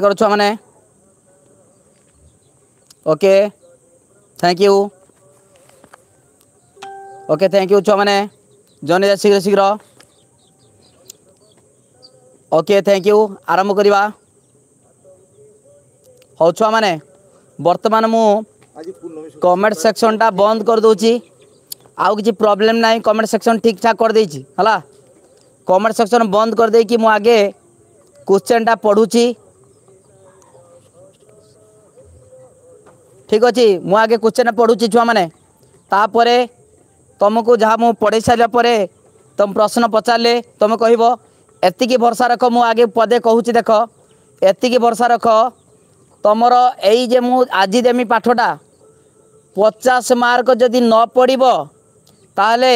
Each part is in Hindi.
करो छुआने okay thank you okay thank you छुआने जन शीघ्र शीघ्र ओके थैंक यू आरंभ करवा हौ छुआ मैंने बर्तमान मु कमेंट सेक्शन टा बंद कर दूची आउ किसी प्रॉब्लम ना कमेंट सेक्शन ठीक ठाक कर देची हला कमेंट सेक्शन बंद कर दे कि मु आगे क्वेश्चन टा पढ़ुची ঠিক ଅଛି ମୁଁ ଆଗେ କୋଶ୍ଚିନ୍ ପଢ଼ୁଛି ଛୁଆମାନେ ତାପରେ ତୁମକୁ ଯାହା ମୁଁ ପଢ଼େଇ ସାରିଲା ପରେ ତୁମ ପ୍ରଶ୍ନ ପଚାରିଲେ ତୁମେ କହିବ ଏତିକି ଭରସା ରଖ ମୁଁ ଆଗେ ପଦେ କହୁଛି ଦେଖ ଏତିକି ଭରସା ରଖ ତୁମର ଏଇ ଯେ ମୁଁ ଆଜି ଦେମି ପାଠଟା ପଚାଶ ମାର୍କ ଯଦି ନ ପଡ଼ିବ ତାହେଲେ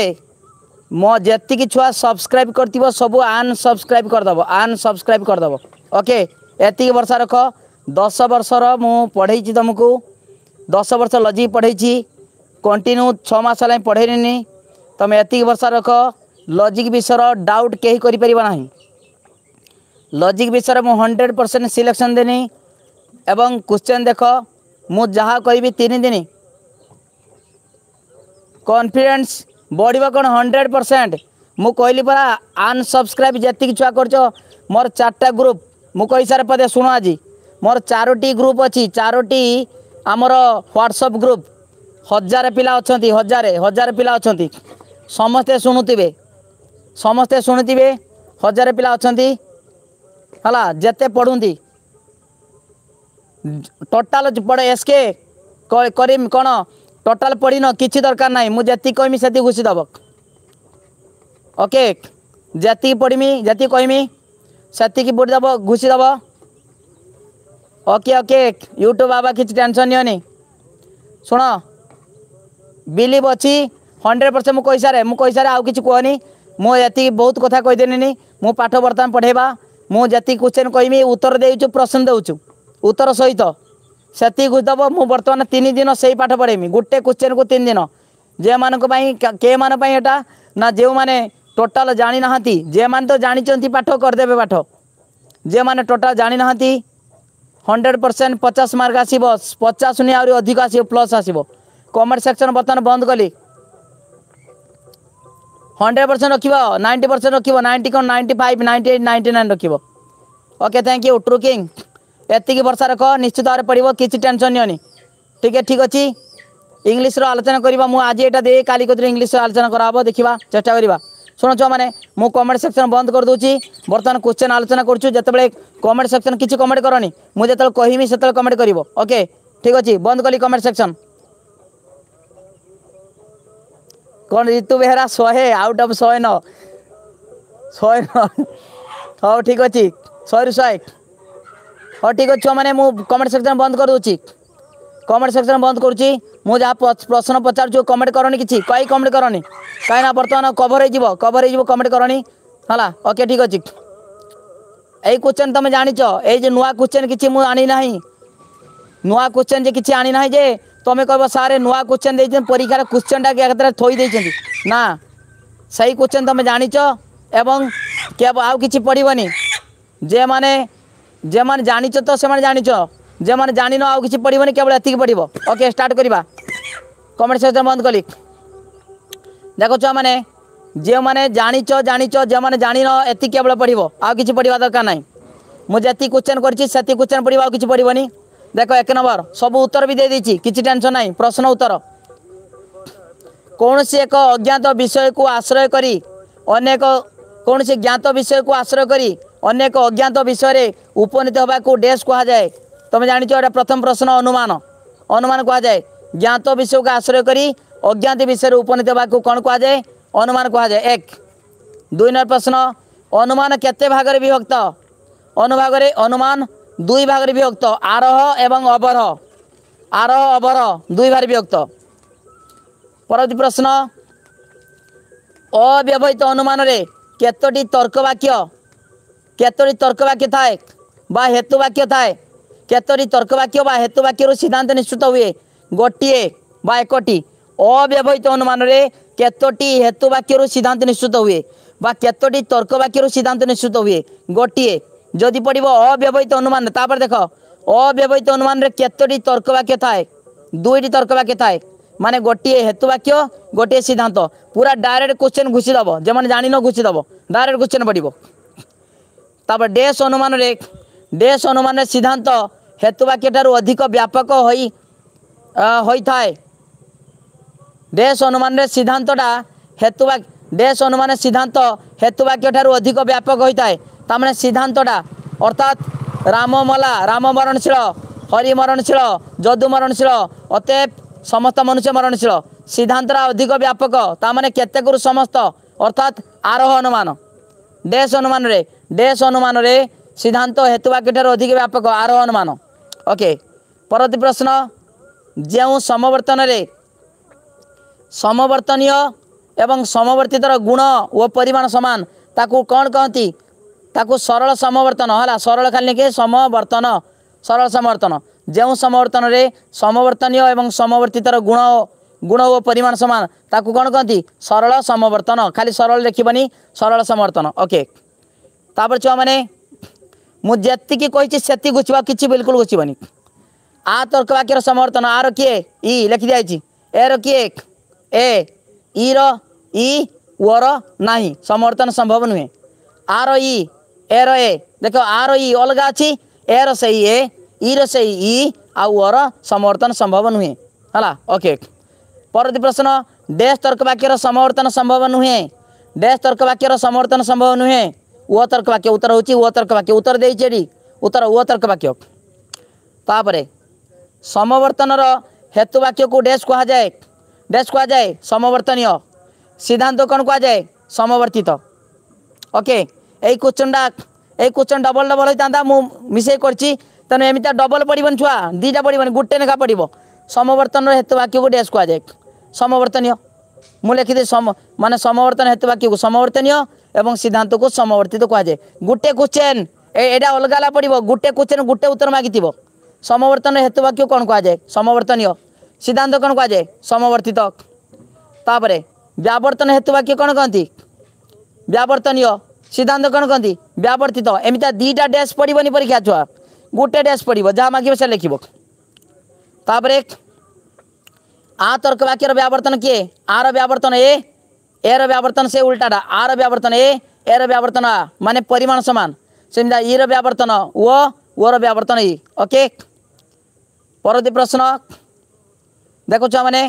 ମୋ ଯେତିକି ଛୁଆ ସବସ୍କ୍ରାଇବ୍ କରିଥିବ ସବୁ ଅନସବସ୍କ୍ରାଇବ୍ କରିଦେବ ଅନସବସ୍କ୍ରାଇବ୍ କରିଦେବ ଓକେ ଏତିକି ଭରସା ରଖ ଦଶ ବର୍ଷର ମୁଁ ପଢ଼େଇଛି ତୁମକୁ दस वर्ष लजिक पढ़े कंटिन्यू छस पढ़े तुम ये वर्षा रख लजिक विषय डाउट कहीं कर लजिक विषय मुझे हंड्रेड परसेंट सिलेक्शन देनी एवं क्वेश्चन देख कह तीन दिन कन्फिडेन्स बढ़ कौन हंड्रेड परसेंट मुझी पा आनसब्सक्राइब जी छुआ कर चार्टा ग्रुप मुझे पदे शुण आज मोर चारोटी ग्रुप अच्छी चारोटी ଆମର ହ୍ୱାଟ୍ସଅପ୍ ଗ୍ରୁପ୍ ହଜାରେ ପିଲା ଅଛନ୍ତି ହଜାରେ ହଜାରେ ପିଲା ଅଛନ୍ତି ସମସ୍ତେ ଶୁଣୁଥିବେ ସମସ୍ତେ ଶୁଣୁଥିବେ ହଜାରେ ପିଲା ଅଛନ୍ତି ହେଲା ଯେତେ ପଢ଼ନ୍ତି ଟୋଟାଲ ପଡ଼େ ଏସ୍ କେ କରିମ କ'ଣ ଟୋଟାଲ ପଡ଼ିନ କିଛି ଦରକାର ନାହିଁ ମୁଁ ଯେତିକି କହିମି ସେତିକି ଘୁଷି ଦେବ ଓକେ ଯେତିକି ପଢ଼ିମି ଯେତିକି କହିମି ସେତିକି ପଢ଼ିଦେବ ଘୁଷି ଦେବ ओके ओके यूट्यूब बाबा किसी टेनसन नि ଶୁଣ ବିଲିଭ୍ ଅଛି ହଣ୍ଡ୍ରେଡ଼ ପରସେଣ୍ଟ ମୁଁ କହିସାରେ ମୁଁ କହିସାରେ ଆଉ କିଛି କୁହନି ମୁଁ ଯେତିକି ବହୁତ କଥା କହିଦେଲିନି ମୁଁ ପାଠ ବର୍ତ୍ତମାନ ପଢ଼େଇବା ମୁଁ ଯେତିକି କ୍ୱେଶ୍ଚନ୍ କହିବି ଉତ୍ତର ଦେଉଛୁ ପ୍ରଶ୍ନ ଦେଉଛୁ ଉତ୍ତର ସହିତ ସେତିକି ଦେବ ମୁଁ ବର୍ତ୍ତମାନ ତିନି ଦିନ ସେଇ ପାଠ ପଢ଼େଇମି ଗୋଟେ କ୍ୱେଶ୍ଚନ୍କୁ ତିନି ଦିନ ଯେଉଁମାନଙ୍କ ପାଇଁ କେଉଁମାନଙ୍କ ପାଇଁ ଏଇଟା ନା ଯେଉଁମାନେ ଟୋଟାଲ୍ ଜାଣିନାହାନ୍ତି ଯେଉଁମାନେ ତ ଜାଣିଛନ୍ତି ପାଠ କରିଦେବେ ପାଠ ଯେଉଁମାନେ ଟୋଟାଲ୍ ଜାଣିନାହାନ୍ତି हंड्रेड परसेंट पचास मार्क आस पचास नुहे आहरी अधिक आसव प्लस आसव कमेंट सेक्शन बर्तमान बंद कली हंड्रेड परसेंट रख नाइंटी परसेंट रखा नाइंटी कौन ninety five ninety eight ninety nine रख ओके थैंक यू ट्रू किंग एति वर्षा रख निश्चित भाव पड़ो किसी टेनसन नि ठीक है ठीक अच्छी इंग्लीश्र आलोचना करवा मुझे यहाँ दे काली कदर इंग्लीश्र आलोचना कराब देखा चेषा करवा शुण छुआ मैंने मुझ कमेंट सेक्शन बंद कर दूसरी बर्तमान क्वेश्चन आलोचना करते कमेंट सेक्शन किसी कमेंट करनी मुझे जो कहमी से कमेंट कर ओके ठीक अच्छे बंद कली कमेंट सेक्शन कौन ऋतु बेहरा शहे आउट अफ शहे नौ हाँ ठीक अच्छे शहे रु शहे हाँ ठीक अच्छे छुआ मैंने मुझ कमेंट सेक्शन बंद कर दूसरी कमेंट सेक्शन बंद करुच्छे मुझे प्रश्न पचार कमेंट करनी किसी कही कमेंट करनी कहीं बर्तमान कभर हो कभर हो कमेंट करनी हाला ओके ठीक अच्छे यही क्वेश्चन तुम जान ये नुआ क्वेश्चन किसी मुझे आनी ना नुआ क्वेश्चन जो किसी आनी ना जे तुम्हें कह सारे नुआ क्वेश्चन दे परीक्षार क्वेश्चन टा क्या थोड़ी ना सही क्वेश्चन तुम जान एवं आउ कि पढ़वनी जे मैने जे मैंने जाच तो से जान जे मैंने जान आ कि पड़े केवल एति पढ़ ओके स्टार्ट करवा कमेंट सेक्शन बंद कली देख छुआ मैंने जे मैंने जाच चो, जाच चो, मैंने जान एति केवल पड़ो आ कि पढ़वा दरकार ना मुझे क्वेश्चन करती क्वेश्चन पड़ा आ कि पड़े देख एक नंबर सब उत्तर भी देदेगी किसी टेनसन ना प्रश्न उत्तर कौन सी एक अज्ञात विषय को आश्रय करनेक कौन सी ज्ञात विषय को आश्रय अनेक अज्ञात विषय उपनीत होगा डेस् कहुए তুমি জাঁচ এটা প্রথম প্রশ্ন অনুমান অনুমান কুহযায়ে জ্ঞাত বিষয়কে আশ্রয় করে অজ্ঞাত বিষয় উপনীত হওয়া কণ কুহযায়ে অনুমান কুহযায়ে এক দুই নম্বর প্রশ্ন অনুমান কেতে ভাগের বিভক্ত অনুভাগরে অনুমান দুই ভাগের বিভক্ত আরোহ এবং অবরহ আরোহ অবরহ দুই ভাগে বিভক্ত পরবর্তী প্রশ্ন অব্যবহৃত অনুমানের কতটি তর্কবাক্য কতটি তর্কবাক্য থাকে বা হেতুবাক্য থাকে କେତୋଟି ତର୍କବାକ୍ୟ ବା ହେତୁବାକ୍ୟରୁ ସିଦ୍ଧାନ୍ତ ନିଶ୍ଚିତ ହୁଏ ଗୋଟିଏ ବା ଏକଟି ଅବ୍ୟବହିତ ଅନୁମାନରେ କେତୋଟି ହେତୁବାକ୍ୟରୁ ସିଦ୍ଧାନ୍ତ ନିଶ୍ଚିତ ହୁଏ ବା କେତୋଟି ତର୍କବାକ୍ୟରୁ ସିଦ୍ଧାନ୍ତ ନିଶ୍ଚିତ ହୁଏ ଗୋଟିଏ ଯଦି ପଡ଼ିବ ଅବ୍ୟବହିତ ଅନୁମାନ ତାପରେ ଦେଖ ଅବ୍ୟବହିତ ଅନୁମାନରେ କେତୋଟି ତର୍କବାକ୍ୟ ଥାଏ ଦୁଇଟି ତର୍କବାକ୍ୟ ଥାଏ ମାନେ ଗୋଟିଏ ହେତୁବାକ୍ୟ ଗୋଟିଏ ସିଦ୍ଧାନ୍ତ ପୁରା ଡାଇରେକ୍ଟ କୋଶ୍ଚିନ୍ ଘୁଷିଦେବ ଯେମାନେ ଜାଣିନ ଘୁଷିଦେବ ଡାଇରେକ୍ଟ କୋଶ୍ଚିନ୍ ପଡ଼ିବ ତାପରେ ଡେସ୍ ଅନୁମାନରେ ଡେସ୍ ଅନୁମାନରେ ସିଦ୍ଧାନ୍ତ ହେତୁବାକ୍ୟଠାରୁ ଅଧିକ ବ୍ୟାପକ ହୋଇ ହୋଇଥାଏ ଡେସ୍ ଅନୁମାନରେ ସିଦ୍ଧାନ୍ତଟା ହେତୁବା ଡେସ୍ ଅନୁମାନ ସିଦ୍ଧାନ୍ତ ହେତୁବାକ୍ୟଠାରୁ ଅଧିକ ବ୍ୟାପକ ହୋଇଥାଏ ତାମାନେ ସିଦ୍ଧାନ୍ତଟା ଅର୍ଥାତ୍ ରାମମଲା ରାମମରଣଶୀଳ ହରିମରଣଶୀଳ ଯଦୁମରଣଶୀଳ ଅତେବ ସମସ୍ତ ମନୁଷ୍ୟ ମରଣଶୀଳ ସିଦ୍ଧାନ୍ତଟା ଅଧିକ ବ୍ୟାପକ ତାମାନେ କେତେକରୁ ସମସ୍ତ ଅର୍ଥାତ୍ ଆରୋହ ଅନୁମାନ ଡେସ୍ ଅନୁମାନରେ ଡେସ୍ ଅନୁମାନରେ ସିଦ୍ଧାନ୍ତ ହେତୁବାକ୍ୟଠାରୁ ଅଧିକ ବ୍ୟାପକ ଆରୋହ ଅନୁମାନ ଓକେ ପରବର୍ତ୍ତୀ ପ୍ରଶ୍ନ ଯେଉଁ ସମବର୍ତ୍ତନରେ ସମବର୍ତ୍ତନୀୟ ଏବଂ ସମବର୍ତ୍ତିତର ଗୁଣ ଓ ପରିମାଣ ସମାନ ତାକୁ କ'ଣ କହନ୍ତି ତାକୁ ସରଳ ସମବର୍ତ୍ତନ ହେଲା ସରଳ ଖାଲି କି ସମବର୍ତ୍ତନ ସରଳ ସମବର୍ତ୍ତନ ଯେଉଁ ସମବର୍ତ୍ତନରେ ସମବର୍ତ୍ତନୀୟ ଏବଂ ସମବର୍ତ୍ତିତର ଗୁଣ ଗୁଣ ଓ ପରିମାଣ ସମାନ ତାକୁ କ'ଣ କହନ୍ତି ସରଳ ସମବର୍ତ୍ତନ ଖାଲି ସରଳ ଲେଖିବନି ସରଳ ସମବର୍ତ୍ତନ ଓକେ ତାପରେ ଛୁଆମାନେ मुझे कही घुचवा कि बिलकुल घुचबनि आ तर्क वाक्य समर्थन आ रे इ लिखि जाइए ए रिए ए इर ना समर्थन संभव नुहे आर इ ए रख आ रि अलग अच्छी ए रही ए रही इ आर समर्थन संभव नुहे हाला ओके परवर्त प्रश्न डे तर्क वाक्य समर्थन संभव नुहे डे तर्क वाक्य समर्थन संभव नुहे ଓ ତର୍କ ବାକ୍ୟ ଉତ୍ତର ହେଉଛି ଓ ତର୍କ ବାକ୍ୟ ଉତ୍ତର ଦେଇଛି ଏଠି ଉତ୍ତର ଓ ତର୍କ ବାକ୍ୟ ତାପରେ ସମବର୍ତ୍ତନର ହେତୁ ବାକ୍ୟକୁ ଡେସ୍ କୁହାଯାଏ ଡେସ୍ କୁହାଯାଏ ସମବର୍ତ୍ତନୀୟ ସିଦ୍ଧାନ୍ତ କ'ଣ କୁହାଯାଏ ସମବର୍ତ୍ତିତ ଓକେ ଏଇ କୋଶ୍ଚିନ୍ଟା ଏଇ କୋଶ୍ଚିନ୍ ଡବଲ୍ ଡବଲ୍ ହୋଇଥାନ୍ତା ମୁଁ ମିଶେଇ କରିଛି ତେଣୁ ଏମିତିଆ ଡବଲ୍ ପଡ଼ିବନି ଛୁଆ ଦୁଇଟା ପଡ଼ିବନି ଗୋଟେ ନେଖା ପଡ଼ିବ ସମବର୍ତ୍ତନର ହେତୁ ବାକ୍ୟକୁ ଡେସ୍ କୁହାଯାଏ ସମବର୍ତ୍ତନୀୟ ମୁଁ ଲେଖିଦେଇ ସମ ମାନେ ସମବର୍ତ୍ତନ ହେତୁ ବାକ୍ୟକୁ ସମବର୍ତ୍ତନୀୟ এবং সিদ্ধান্তকে সমবর্তিত কুহযায় গোটে কোশ্চেন এটা অলগা অলগা পড়ব গোটে কোশ্চেন গোটে উত্তর মাগিথিব সমবর্তন হেতুবাক্য কোণ কুহযায় সমবর্তনীয় সিদ্ধান্ত কোণ কুহযায় সমবর্তিত তাপরে ব্যাবর্তন হেতুবাক্য কোণ কহতি ବ୍ୟାବର୍ତ୍ତନୀୟ ସିଦ୍ଧାନ୍ତ କ'ଣ କହନ୍ତି ବ୍ୟାବର୍ତ୍ତିତ ଏମିତିଆ ଦୁଇଟା ଡ୍ୟାସ୍ ପଡ଼ିବନି ପରୀକ୍ଷା ଛୁଆ ଗୋଟେ ଡ୍ୟାସ୍ ପଡ଼ିବ ଯାହା ମାଗିବ ସେ ଲେଖିବ ତାପରେ ଆ ତର୍କ ବାକ୍ୟର ବ୍ୟାବର୍ତ୍ତନ କିଏ ଆର ବ୍ୟାବର୍ତ୍ତନ ଏ एर व्यावर्तन से उल्टा डा आर व्यावर्तन ए एर व्यावर्तन आ माने परिमाण समान समझा ईर व्यावर्तन ओ ओर व्यावर्तन ई ओके परवर्ती प्रश्न देखु छुआने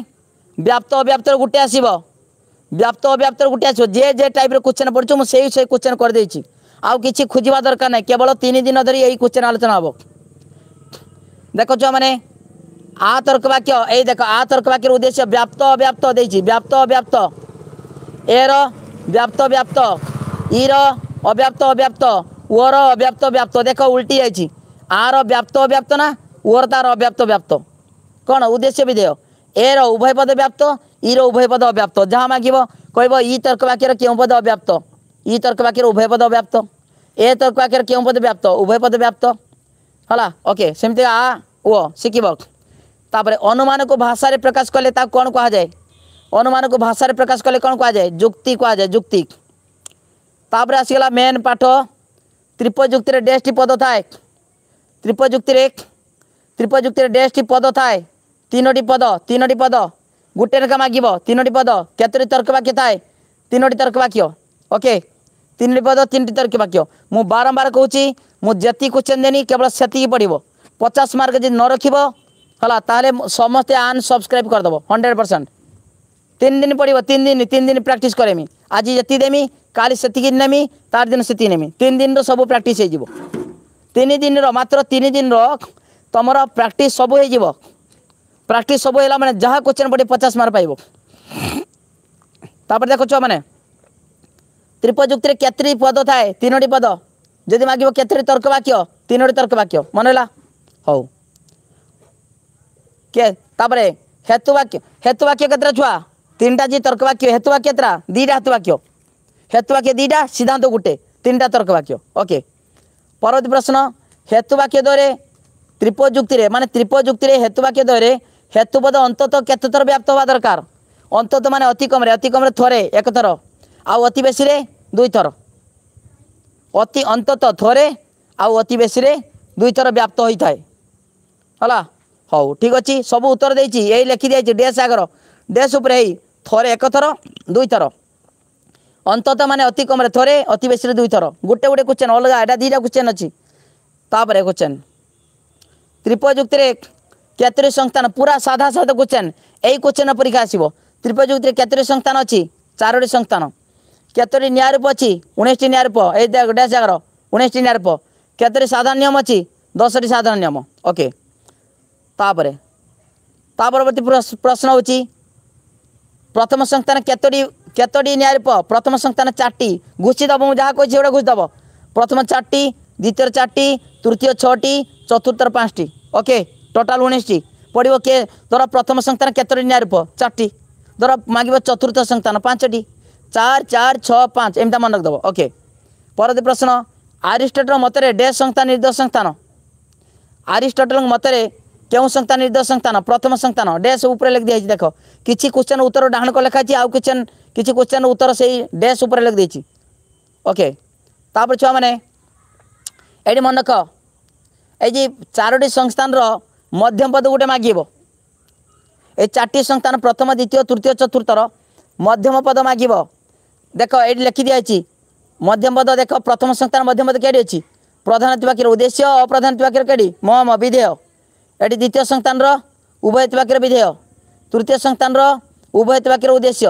व्याप्त अव्याप्तर गोटे आसव व्याप्त अव्याप्तर गोटे आसव जे जे टाइप क्वेश्चन पढ़ुଛୁ ମୁଁ ସେଇ ସେଇ କ୍ୱେଶ୍ଚନ୍ କରିଦେଇଛି ଆଉ କିଛି ଖୋଜିବା ଦରକାର ନାହିଁ କେବଳ ତିନି ଦିନ ଧରି ଏଇ କ୍ୱେଶ୍ଚନ୍ ଆଲୋଚନା ହେବ ଦେଖ आ तर्क ए देख आ तर्क उद्देश्य व्याप्त अव्याप्त देखिए व्याप्त अव्याप्त এর ব্যাপ্ত ব্যাপ্ত ইর অব্যাপ্ত অব্যাপ্ত ওর অব্যাপ্ত ব্যাপ্ত দেখো উল্টি যাইছি আর ব্যাপ্ত অব্যাপ্ত না ওর তার অব্যাপ্ত ব্যাপ্ত କ'ଣ ଉଦ୍ଦେଶ୍ୟ ବିଧେୟ ଏର ଉଭୟ ପଦ ବ୍ୟାପ୍ତ ଇର ଉଭୟ ପଦ ଅବ୍ୟାପ୍ତ ଯାହା ମାଗିବ କହିବ ଇ ତର୍କ ବାକ୍ୟର କେଉଁ ପଦ ଅବ୍ୟାପ୍ତ ଇ ତର୍କ ବାକ୍ୟର ଉଭୟ ପଦ ଅବ୍ୟାପ୍ତ ଏ ତର୍କ ବାକ୍ୟର କେଉଁ ପଦ ବ୍ୟାପ୍ତ ଉଭୟ ପଦ ବ୍ୟାପ୍ତ ହେଲା ଓକେ ସେମିତି ଆ ଓ ଶିଖିବ ତାପରେ ଅନୁମାନକୁ ଭାଷାରେ ପ୍ରକାଶ କଲେ ତାକୁ କ'ଣ କୁହାଯାଏ অনুমানকে ভাষায় প্রকাশ কলে কোণ কুযায় যুক্তি কুযায় যুক্তি তাপরে আসিগলা মেন পাঠ ত্রিপযুক্তি ডেসটি পদ থাকে ত্রিপযুক্তি ত্রিপযুক্তি ডেসটি পদ থাকে তিনোটি পদ তিনোটি পদ গোটে লেখা মাগিব তিনোটি পদ কতটি তর্ক বাক্য থাকে তিনোটি তর্ক বাক্য ওকে তিনোটি পদ তিনটি তর্ক বাক্য মু বারম্বার কুচি মু যেতি কোশ্চেন দেনি কেবল সেতিকি পড়ব পচাশ মার্ক যদি ন রখিব হলা তাহলে সমস্তে আন সবসক্রাইব করদেব হন্ড্রেড পরসেন্ট ତିନି ଦିନ ପଡ଼ିବ ତିନି ଦିନ ତିନି ଦିନ ପ୍ରାକ୍ଟିସ୍ କରେମି ଆଜି ଯେତିକି ଦେମି କାଲି ସେତିକି ନେମି ତାର ଦିନ ସେତିକି ନେମି ତିନି ଦିନର ସବୁ ପ୍ରାକ୍ଟିସ୍ ହେଇଯିବ ତିନି ଦିନର ମାତ୍ର ତିନି ଦିନର ତୁମର ପ୍ରାକ୍ଟିସ୍ ସବୁ ହେଇଯିବ ପ୍ରାକ୍ଟିସ୍ ସବୁ ହେଲା ମାନେ ଯାହା କୋଶ୍ଚିନ୍ ପଡ଼ିବ ପଚାଶ ମାର୍କ ପାଇବ ତାପରେ ଦେଖ ଛୁଆମାନେ ତ୍ରିପଯୁକ୍ତିରେ କେତୋଟି ପଦ ଥାଏ ତିନୋଟି ପଦ ଯଦି ମାଗିବ କେତୋଟି ତର୍କ ବାକ୍ୟ ତିନୋଟି ତର୍କ ବାକ୍ୟ ମନେ ହେଲା ହଉ কে তারপরে হেতু বাক্য হেতু বাক্য কেতটা ছুয়া তিনটা যে তর্ক বাক্য হেতু বাক্য এতটা দুইটা হেতু বাক্য হেতু বাক্য দুইটা সিদ্ধান্ত গোটে তিনটা তর্ক বাক্য ওকে পরবর্তী প্রশ্ন হেতু বাক্য দরে ত্রিপযুক্তি মানে ত্রিপযুক্তি হেতু বাক্য দ্বয়ে হেতুপদ অন্তত কত থর ব্যাপ্ত হওয়া দরকার অন্তত মানে অতি কমরে অতি কমরে থরে এক থর আউ অতি বেশি দুই থর অতি অন্তত থরে আউ অতি বেশি দুই থর ব্যাপ্ত হয়ে থাকে হলা হও ঠিক অছি সবু উত্তর দিয়েছি এই লেখি দিয়েছি ড্যাশ আগর ড্যাশ উপরে এই ଥରେ ଏକଥର ଦୁଇଥର ଅନ୍ତତଃ ମାନେ ଅତି କମରେ ଥରେ ଅତି ବେଶୀରେ ଦୁଇଥର ଗୋଟେ ଗୋଟେ କୋଶ୍ଚେନ୍ ଅଲଗା ଏଇଟା ଦୁଇଟା କୋଶ୍ଚେନ୍ ଅଛି ତାପରେ କୋଶ୍ଚେନ୍ ତ୍ରିପୟ ଯୁକ୍ତିରେ ତେତିରିଶ ସଂସ୍ଥାନ ପୁରା ସାଧା ସାଧା କୁଚେନ୍ ଏଇ କୋଶ୍ଚେନ୍ର ପରୀକ୍ଷା ଆସିବ ତ୍ରିପୟ ଯୁକ୍ତିରେ କେତୋଟି ସଂସ୍ଥାନ ଅଛି ଚାରୋଟି ସଂସ୍ଥାନ କେତୋଟି ନ୍ୟାୟରୂପ ଅଛି ଉଣେଇଶଟି ନ୍ୟାୟରୂପ ଏଇ ଡ୍ୟାସ୍ ଜାଗାର ଉଣେଇଶଟି ନ୍ୟାୟରୂପ କେତୋଟି ସାଧାରଣ ନିୟମ ଅଛି ଦଶଟି ସାଧାରଣ ନିୟମ ଓକେ ତାପରେ ତା ପରବର୍ତ୍ତୀ ପ୍ରଶ୍ନ ହେଉଛି প্রথম সংস্থান কতটি কতটি নিয়ার প প্রথম সংস্থান চারটি ঘুষি দেব যা কইছি ওটা ঘুষ দেব প্রথম চারটি দ্বিতীয় চারটি তৃতীয় ছটি চতুর্থর পাঁচটি ওকে টোটাল উনিশটি পড়ব কে ধর প্রথম সংস্থান কতটি নিয়ার প চারটি ধর মাগিব চতুর্থ সংস্থান পাঁচটি চার চার ছ পাঁচ এমনি মনে রাখিদেব ওকে পরবর্তী প্রশ্ন আরিষ্টটল মতরে ড্যাশ সংস্থান নির্দোষ সংস্থান আরিষ্টটল মতরে কেউ সংস্থান নির্দেশ সংস্থান প্রথম সংস্থান ড্যাশ উপরে লিখে দিয়েছি দেখো কিছু কোশ্চেন উত্তর ডাহাণক লেখা আছে আউ কোশ্চেন কিছু কোশ্চেন উত্তর সেই ড্যাশ উপরে লিখে দিয়েছি ওকে তাপরে ছুঁ মানে এটি মনে রখ এই যে চারোটি সংস্থানর মধ্যম পদ গোটে মাগিব এই চারটি সংস্থান প্রথম দ্বিতীয় তৃতীয় চতুর্থর মধ্যম পদ মাগিব দেখ এটি লিখি দিয়েছি মধ্যম পদ দেখ প্রথম সংস্থান মধ্যম পদ কেটি অছি প্রধান বাক্যের উদ্দেশ্য অপ্রধান বাক্যের কেটি মম বিধেয় ଏଠି ଦ୍ୱିତୀୟ ସଂସ୍ଥାନର ଉଭୟତବାକ୍ୟର ବିଧେୟ ତୃତୀୟ ସଂସ୍ଥାନର ଉଭୟତବାକ୍ୟର ଉଦ୍ଦେଶ୍ୟ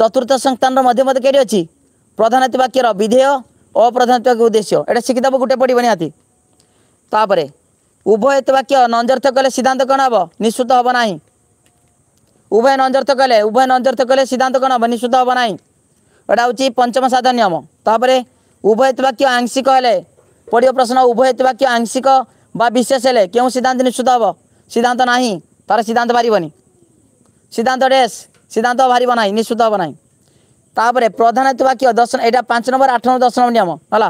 ଚତୁର୍ଥ ସଂସ୍ଥାନର ମଧ୍ୟ ମଧ୍ୟ କେଉଁଠି ଅଛି ପ୍ରଧାନତବାକ୍ୟର ବିଧେୟ ଅପ୍ରଧାନତବାକ୍ୟ ଉଦ୍ଦେଶ୍ୟ ଏଇଟା ଶିଖିଦେବ ଗୋଟେ ପଡ଼ିବ ନିହାତି ତାପରେ ଉଭୟତବାକ୍ୟ ନଞ୍ଜର୍ଥ କଲେ ସିଦ୍ଧାନ୍ତ କ'ଣ ହେବ ନିଶ୍ଚିତ ହେବ ନାହିଁ ଉଭୟ ନଞ୍ଜର୍ଥ କଲେ ଉଭୟ ନଞ୍ଜର୍ଥ କଲେ ସିଦ୍ଧାନ୍ତ କ'ଣ ହେବ ନିଶ୍ଚିତ ହେବ ନାହିଁ ଏଇଟା ହେଉଛି ପଞ୍ଚମ ସାଧାରଣ ନିୟମ ତାପରେ ଉଭୟତବାକ୍ୟ ଆଂଶିକ ହେଲେ ପଡ଼ିବ ପ୍ରଶ୍ନ ଉଭୟତବାକ୍ୟ ଆଂଶିକ ବା ବିଶେଷ ହେଲେ କେଉଁ ସିଦ୍ଧାନ୍ତ ନିଶ୍ଚିତ ହେବ ସିଦ୍ଧାନ୍ତ ନାହିଁ ତା'ର ସିଦ୍ଧାନ୍ତ ବାହାରିବନି ସିଦ୍ଧାନ୍ତ ଡେସ୍ ସିଦ୍ଧାନ୍ତ ବାହାରିବ ନାହିଁ ନିଶ୍ଚିତ ହେବ ନାହିଁ ତାପରେ ପ୍ରଧାନ ଥିବା କିଏ ଦଶ ଏଇଟା ପାଞ୍ଚ ନମ୍ବର ଆଠ ନମ୍ବର ଦଶ ନମ୍ବର ନିୟମ ହେଲା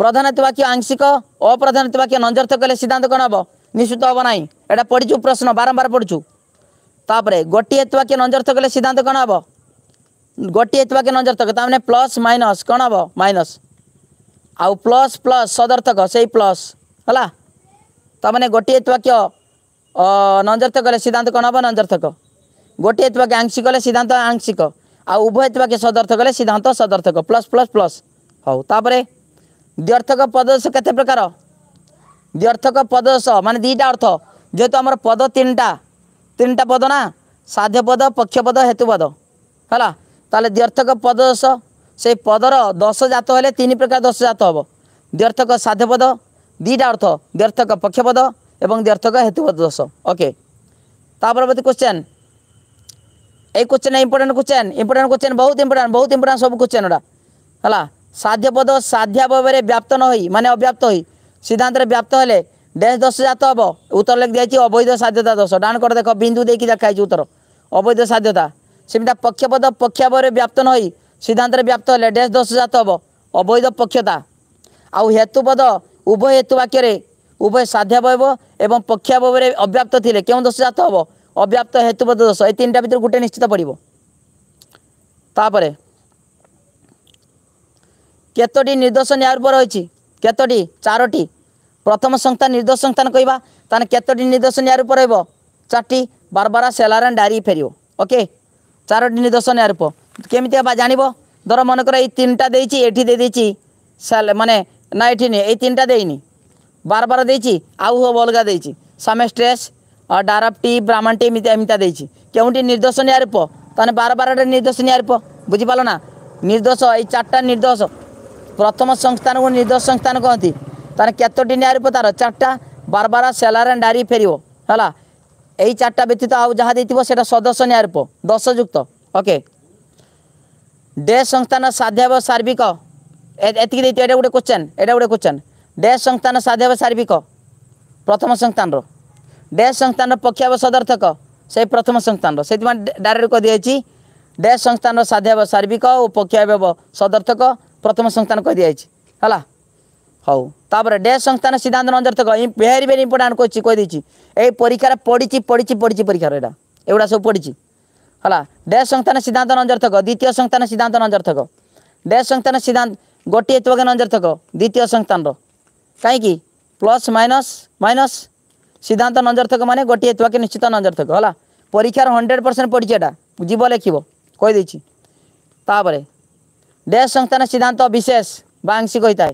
ପ୍ରଧାନ ଥିବା କିଏ ଆଂଶିକ ଅପ୍ରଧାନ ଥିବା କିଏ ନଞ୍ଜର୍ଥ କଲେ ସିଦ୍ଧାନ୍ତ କ'ଣ ହେବ ନିଶ୍ଚିତ ହେବ ନାହିଁ ଏଇଟା ପଡ଼ିଛୁ ପ୍ରଶ୍ନ ବାରମ୍ବାର ପଡ଼ିଛୁ ତାପରେ ଗୋଟିଏ ଥିବା କିଏ ନଞ୍ଜର୍ଥ କଲେ ସିଦ୍ଧାନ୍ତ କ'ଣ ହେବ ଗୋଟିଏ ଥିବା କିଏ ନଞ୍ଜର୍ଥ ତାମାନେ ପ୍ଲସ୍ ମାଇନସ୍ କ'ଣ ହେବ ମାଇନସ୍ आउ प्लस प्लस सदर्थक से प्लस है तमें गोटे वाक्य नंजर्थक कले सिद्धांत कौन हम नंजर्थक गोटे वाक्य आंशिक कले सिद्धांत आंशिक आउ उभय वाक्य सदर्थक कले सिद्धांत सदर्थक प्लस प्लस प्लस हाउ तापर द्व्यर्थक पदस के प्रकार द्व्यर्थक पदस मान दीटा अर्थ जेहेतु आम पद तीन टा तीन टा पद ना साध्य पद पक्ष पद हेतु पद है द्व्यर्थक पदस ସେ ପଦର ଦଶ ଜାତ ହେଲେ ତିନି ପ୍ରକାର ଦଶ ଜାତ ହେବ ଦ୍ୟର୍ଥକ ସାଧ୍ୟପଦ ଦୁଇଟା ଅର୍ଥ ଦ୍ୟର୍ଥକ ପକ୍ଷପଦ ଏବଂ ଦ୍ୟର୍ଥକ ହେତୁପଦ ଦଶ ଓକେ ତା ପରବର୍ତ୍ତୀ କ୍ୱେଶ୍ଚନ୍ এই question important question important question বহুত ইম্পর্টেন্ট বহুত ইম্পর্টেন্ট সব কোশ্চেন ওটা হলা সাধ্যপদ সাধ্যাবয়বে ব্যাপ্ত নই মানে অব্যাপ্ত হই সিদ্ধান্তের ব্যাপ্ত হলে ড্যাশ দশ জাত হব উত্তর লেখ দিয়েছি অবৈধ সাধ্যতা দশ ডান করে দেখ বিন্দু দিয়ে দেখা হয়েছে উত্তর অবৈধ সাধ্যতা সেমিটা পক্ষপদ পক্ষাবয়বে ব্যাপ্ত নই ସିଦ୍ଧାନ୍ତରେ ବ୍ୟାପ୍ତ ହେଲେ ଡ୍ୟାସ୍ ଦୋଷ ଜାତ ହେବ ଅବୈଧ ପକ୍ଷତା ଆଉ ହେତୁପଦ ଉଭୟ ହେତୁ ବାକ୍ୟରେ ଉଭୟ ସାଧ୍ୟାବୟବ ଏବଂ ପକ୍ଷାବୟରେ ଅବ୍ୟାପ୍ତ ଥିଲେ କେଉଁ ଦୋଷ ଜାତ ହେବ ଅବ୍ୟାପ୍ତ ହେତୁପଦ ଦୋଷ ଏ ତିନିଟା ଭିତରୁ ଗୋଟେ ନିଶ୍ଚିତ ପଡ଼ିବ ତାପରେ କେତୋଟି ନିର୍ଦ୍ଦୋଷ ନ୍ୟାୟ ରୂପ ରହିଛି କେତୋଟି ଚାରୋଟି ପ୍ରଥମ ସଂସ୍ଥାନ ନିର୍ଦ୍ଦୋଷ ସଂସ୍ଥାନ କହିବା ତାହେଲେ କେତୋଟି ନିର୍ଦ୍ଦୋଷ ନ୍ୟାୟ ରୂପ ରହିବ ଚାରଟି ବାରବାରା ସେଲାରାନ୍ ଡାଏରି ଫେରିବ ଓକେ ଚାରୋଟି ନିର୍ଦ୍ଦୋଷ ନ୍ୟାୟ ରୂପ কেমিতি হবা জানিব ধর মনে করে এই তিনটা দিয়েছি এটি দিয়ে দিয়েছি স্যালে মানে না এটি নিয়ে এই তিনটা দেইনি বারবার দিয়েছি আউ হব অলগা দিয়েছি সামে স্ট্রেস ডারাপটি ব্রাহ্মণটি এমিতি এমিতি দিয়েছি কেউটি নির্দোষণী আরিপ তাহলে বারবারটা নির্দোষণী আরিপ বুঝিপাল না নির্দোষ এই চারটা নির্দোষ প্রথম সংস্থান নির্দোষ সংস্থান কহতি তাহলে কতটি আরিপ তার চারটা বারবার সেলার ডারি ফেরিব হল এই চারটা ব্যতীত আউ যা দিয়ে সেটা সদস্য নিয়ারিপ দশযুক্ত ওকে ଡେ ସଂସ୍ଥାନ ସାଧ୍ୟବ ସାର୍ବିକ ଏତିକି ଦେଇଥିବ ଏଇଟା ଗୋଟେ କ୍ୱେଶ୍ଚନ୍ ଏଇଟା ଗୋଟେ କ୍ୱେଶ୍ଚନ୍ ଡେ ସଂସ୍ଥାନ ସାଧ୍ୟବ ସାର୍ବିକ ପ୍ରଥମ ସଂସ୍ଥାନର ଡେ ସଂସ୍ଥାନର ପକ୍ଷାବ ସଦର୍ଥକ ସେ ପ୍ରଥମ ସଂସ୍ଥାନର ସେଥିପାଇଁ ଡାଇରେକ୍ଟ କରିଦିଆଯାଇଛି ଡେ ସଂସ୍ଥାନର ସାଧ୍ୟବ ସାର୍ବିକ ଓ ପକ୍ଷାବ ସଦର୍ଥକ ପ୍ରଥମ ସଂସ୍ଥାନ କରିଦିଆଯାଇଛି ହେଲା ହଉ ତାପରେ ଡେ ସଂସ୍ଥାନ ସିଦ୍ଧାନ୍ତ ନଜର୍ଥକ ଭେରି ଭେରି ଇମ୍ପୋର୍ଟାଣ୍ଟ କହିଛି କହିଦେଇଛି ଏଇ ପରୀକ୍ଷାରେ ପଡ଼ିଛି ପଡ଼ିଛି ପଡ଼ିଛି ପରୀକ୍ଷାର ଏଇଟା ଏଗୁଡ଼ା ସବୁ ପଡ଼ିଛି हाला डे संतान सिद्धांत नंजर्थक द्वितीय संतान सिद्धांत नंजर्थक डे संस्थान सिद्धांत गोटे त्वक नंजर्थक द्वितीय संतान रही प्लस माइनस माइनस सिद्धांत नंजर्थक मान गोटे त्वक निश्चित नंजर्थक है परीक्षार हंड्रेड परसेंट पड़ी एटा जीव लेख कहीदी डे संस्थान सिद्धांत विशेष बांशी कही था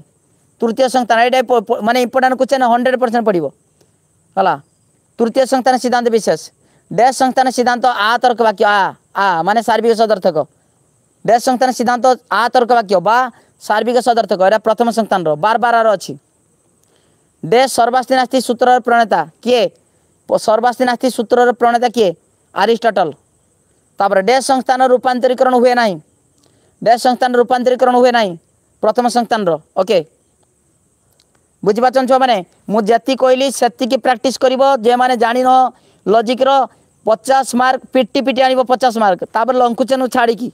तृतीय संतान ये मानते इंपोर्टा क्वेश्चन हंड्रेड परसेंट पड़ो है तृतीय संतान सिद्धांत विशेष দেশ সংস্থান সিদ্ধান্ত আ তর্ক বাক্য আ আ মানে সার্বিক সদর্থক দেশ সংস্থান সিদ্ধান্ত আ তর্ক বাক্য বা সার্বিক সদর্থক এটা প্রথম সংস্থানর বারবার আর অছি দেশ সর্বাস্তি নাস্তি সূত্রর প্রণেতা কিয়ে সর্বাস্তি নাস্তি সূত্রর প্রণেতা কিয়ে আরিষ্টটল তাপরে ড্যাশ সংস্থান রূপান্তরীকরণ হুয়ে না ড্যাশ সংস্থান রূপান্তরীকরণ হুয়ে না প্রথম সংস্থানর ওকে বুঝিপারছেন ছুঁ মানে মু যেত কহিলি সেতিকি প্রাকটিস করব যে মানে জাণিন লজিক্র पचास मार्क पिटी पिटी आन पचास मार्क लंकुचन छाड़ी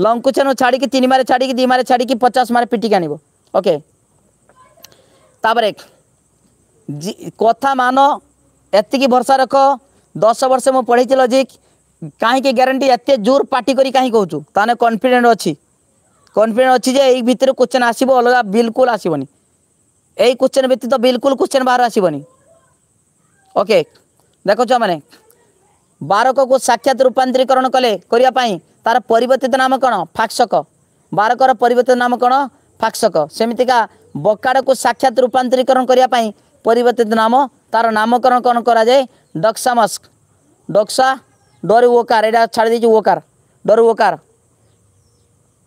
लंकुचन छाड़ी तीन मारे छाड़ी दि मारे छाड़ी पचास मार्क पिटिक आन ओके कथा मान एति भरसा रख दस वर्ष मुझे पढ़े लजिक कहीं ग्यारंटी एत जोर पार्टी कहीं कौ तुम कन्फिडेन्ट अच्छी कन्फिडेन्ट अच्छी भितर क्वेश्चन आसो अलग बिलकुल आसवन यही क्वेश्चन व्यतीत तो बिलकुल क्वेश्चन बाहर आसवन ओके देख मैंने ବାରକକୁ ସାକ୍ଷାତ ରୂପାନ୍ତରୀକରଣ କଲେ କରିବା ପାଇଁ ତାର ପରିବର୍ତ୍ତିତ ନାମ କ'ଣ ଫାକ୍ସକ ବାରକର ପରିବର୍ତ୍ତିତ ନାମ କ'ଣ ଫାକ୍ସକ ସେମିତିକା ବକାଡ଼କୁ ସାକ୍ଷାତ ରୂପାନ୍ତରୀକରଣ କରିବା ପାଇଁ ପରିବର୍ତ୍ତିତ ନାମ ତାର ନାମକରଣ କ'ଣ କରାଯାଏ ଡକ୍ସାମସ୍କ ଡକ୍ସା ଡରି ଓକାର ଏଇଟା ଛାଡ଼ି ଦେଇଛି ଓକାର ଡରି ଓକାର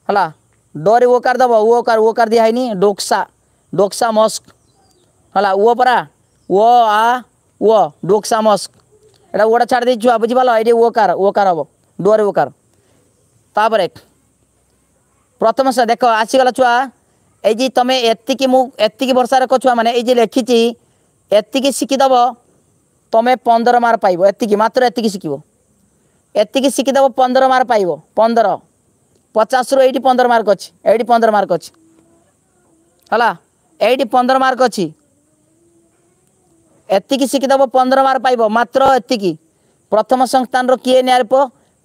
ହେଲା ଡରି ଓକାର ଦେବ ଓକାର ଓକାର ଦିଆ ହେଇନି ଡୋକ୍ସା ଡୋକ୍ସା ମସ୍କ ହେଲା ଓ ପରା ଓ ଆ ଓ ଡୋକ୍ସା ମସ୍କ এটা ওটা ଛାଡ଼ି ଦେଇଛୁ ବୁଝିପାରିଲ ଏଇଠି ଓକାର ଓକାର ହେବ ଡୁଆରେ ଓକାର ତାପରେ ପ୍ରଥମ ଦେଖ ଆସିଗଲା ଛୁଆ ଏଇ ଯେ ତମେ ଏତିକି ମୁଁ ଏତିକି ବର୍ଷା ରଖ ଛୁଆମାନେ ଏଇ ଯେ ଲେଖିଛି ଏତିକି ଶିଖିଦେବ ତମେ ପନ୍ଦର ମାର୍କ ପାଇବ ଏତିକି ମାତ୍ର ଏତିକି ଶିଖିବ ଏତିକି ଶିଖିଦେବ ପନ୍ଦର ମାର୍କ ପାଇବ ପନ୍ଦର ପଚାଶରୁ ଏଇଠି ପନ୍ଦର ମାର୍କ ଅଛି ଏଇଠି ପନ୍ଦର ମାର୍କ ଅଛି ହେଲା ଏଇଠି ପନ୍ଦର ମାର୍କ ଅଛି ଏତିକି ଶିଖିଦେବ ପନ୍ଦର ମାର୍କ ପାଇବ ମାତ୍ର ଏତିକି ପ୍ରଥମ ସଂସ୍ଥାନର କିଏ ନିଆରିବ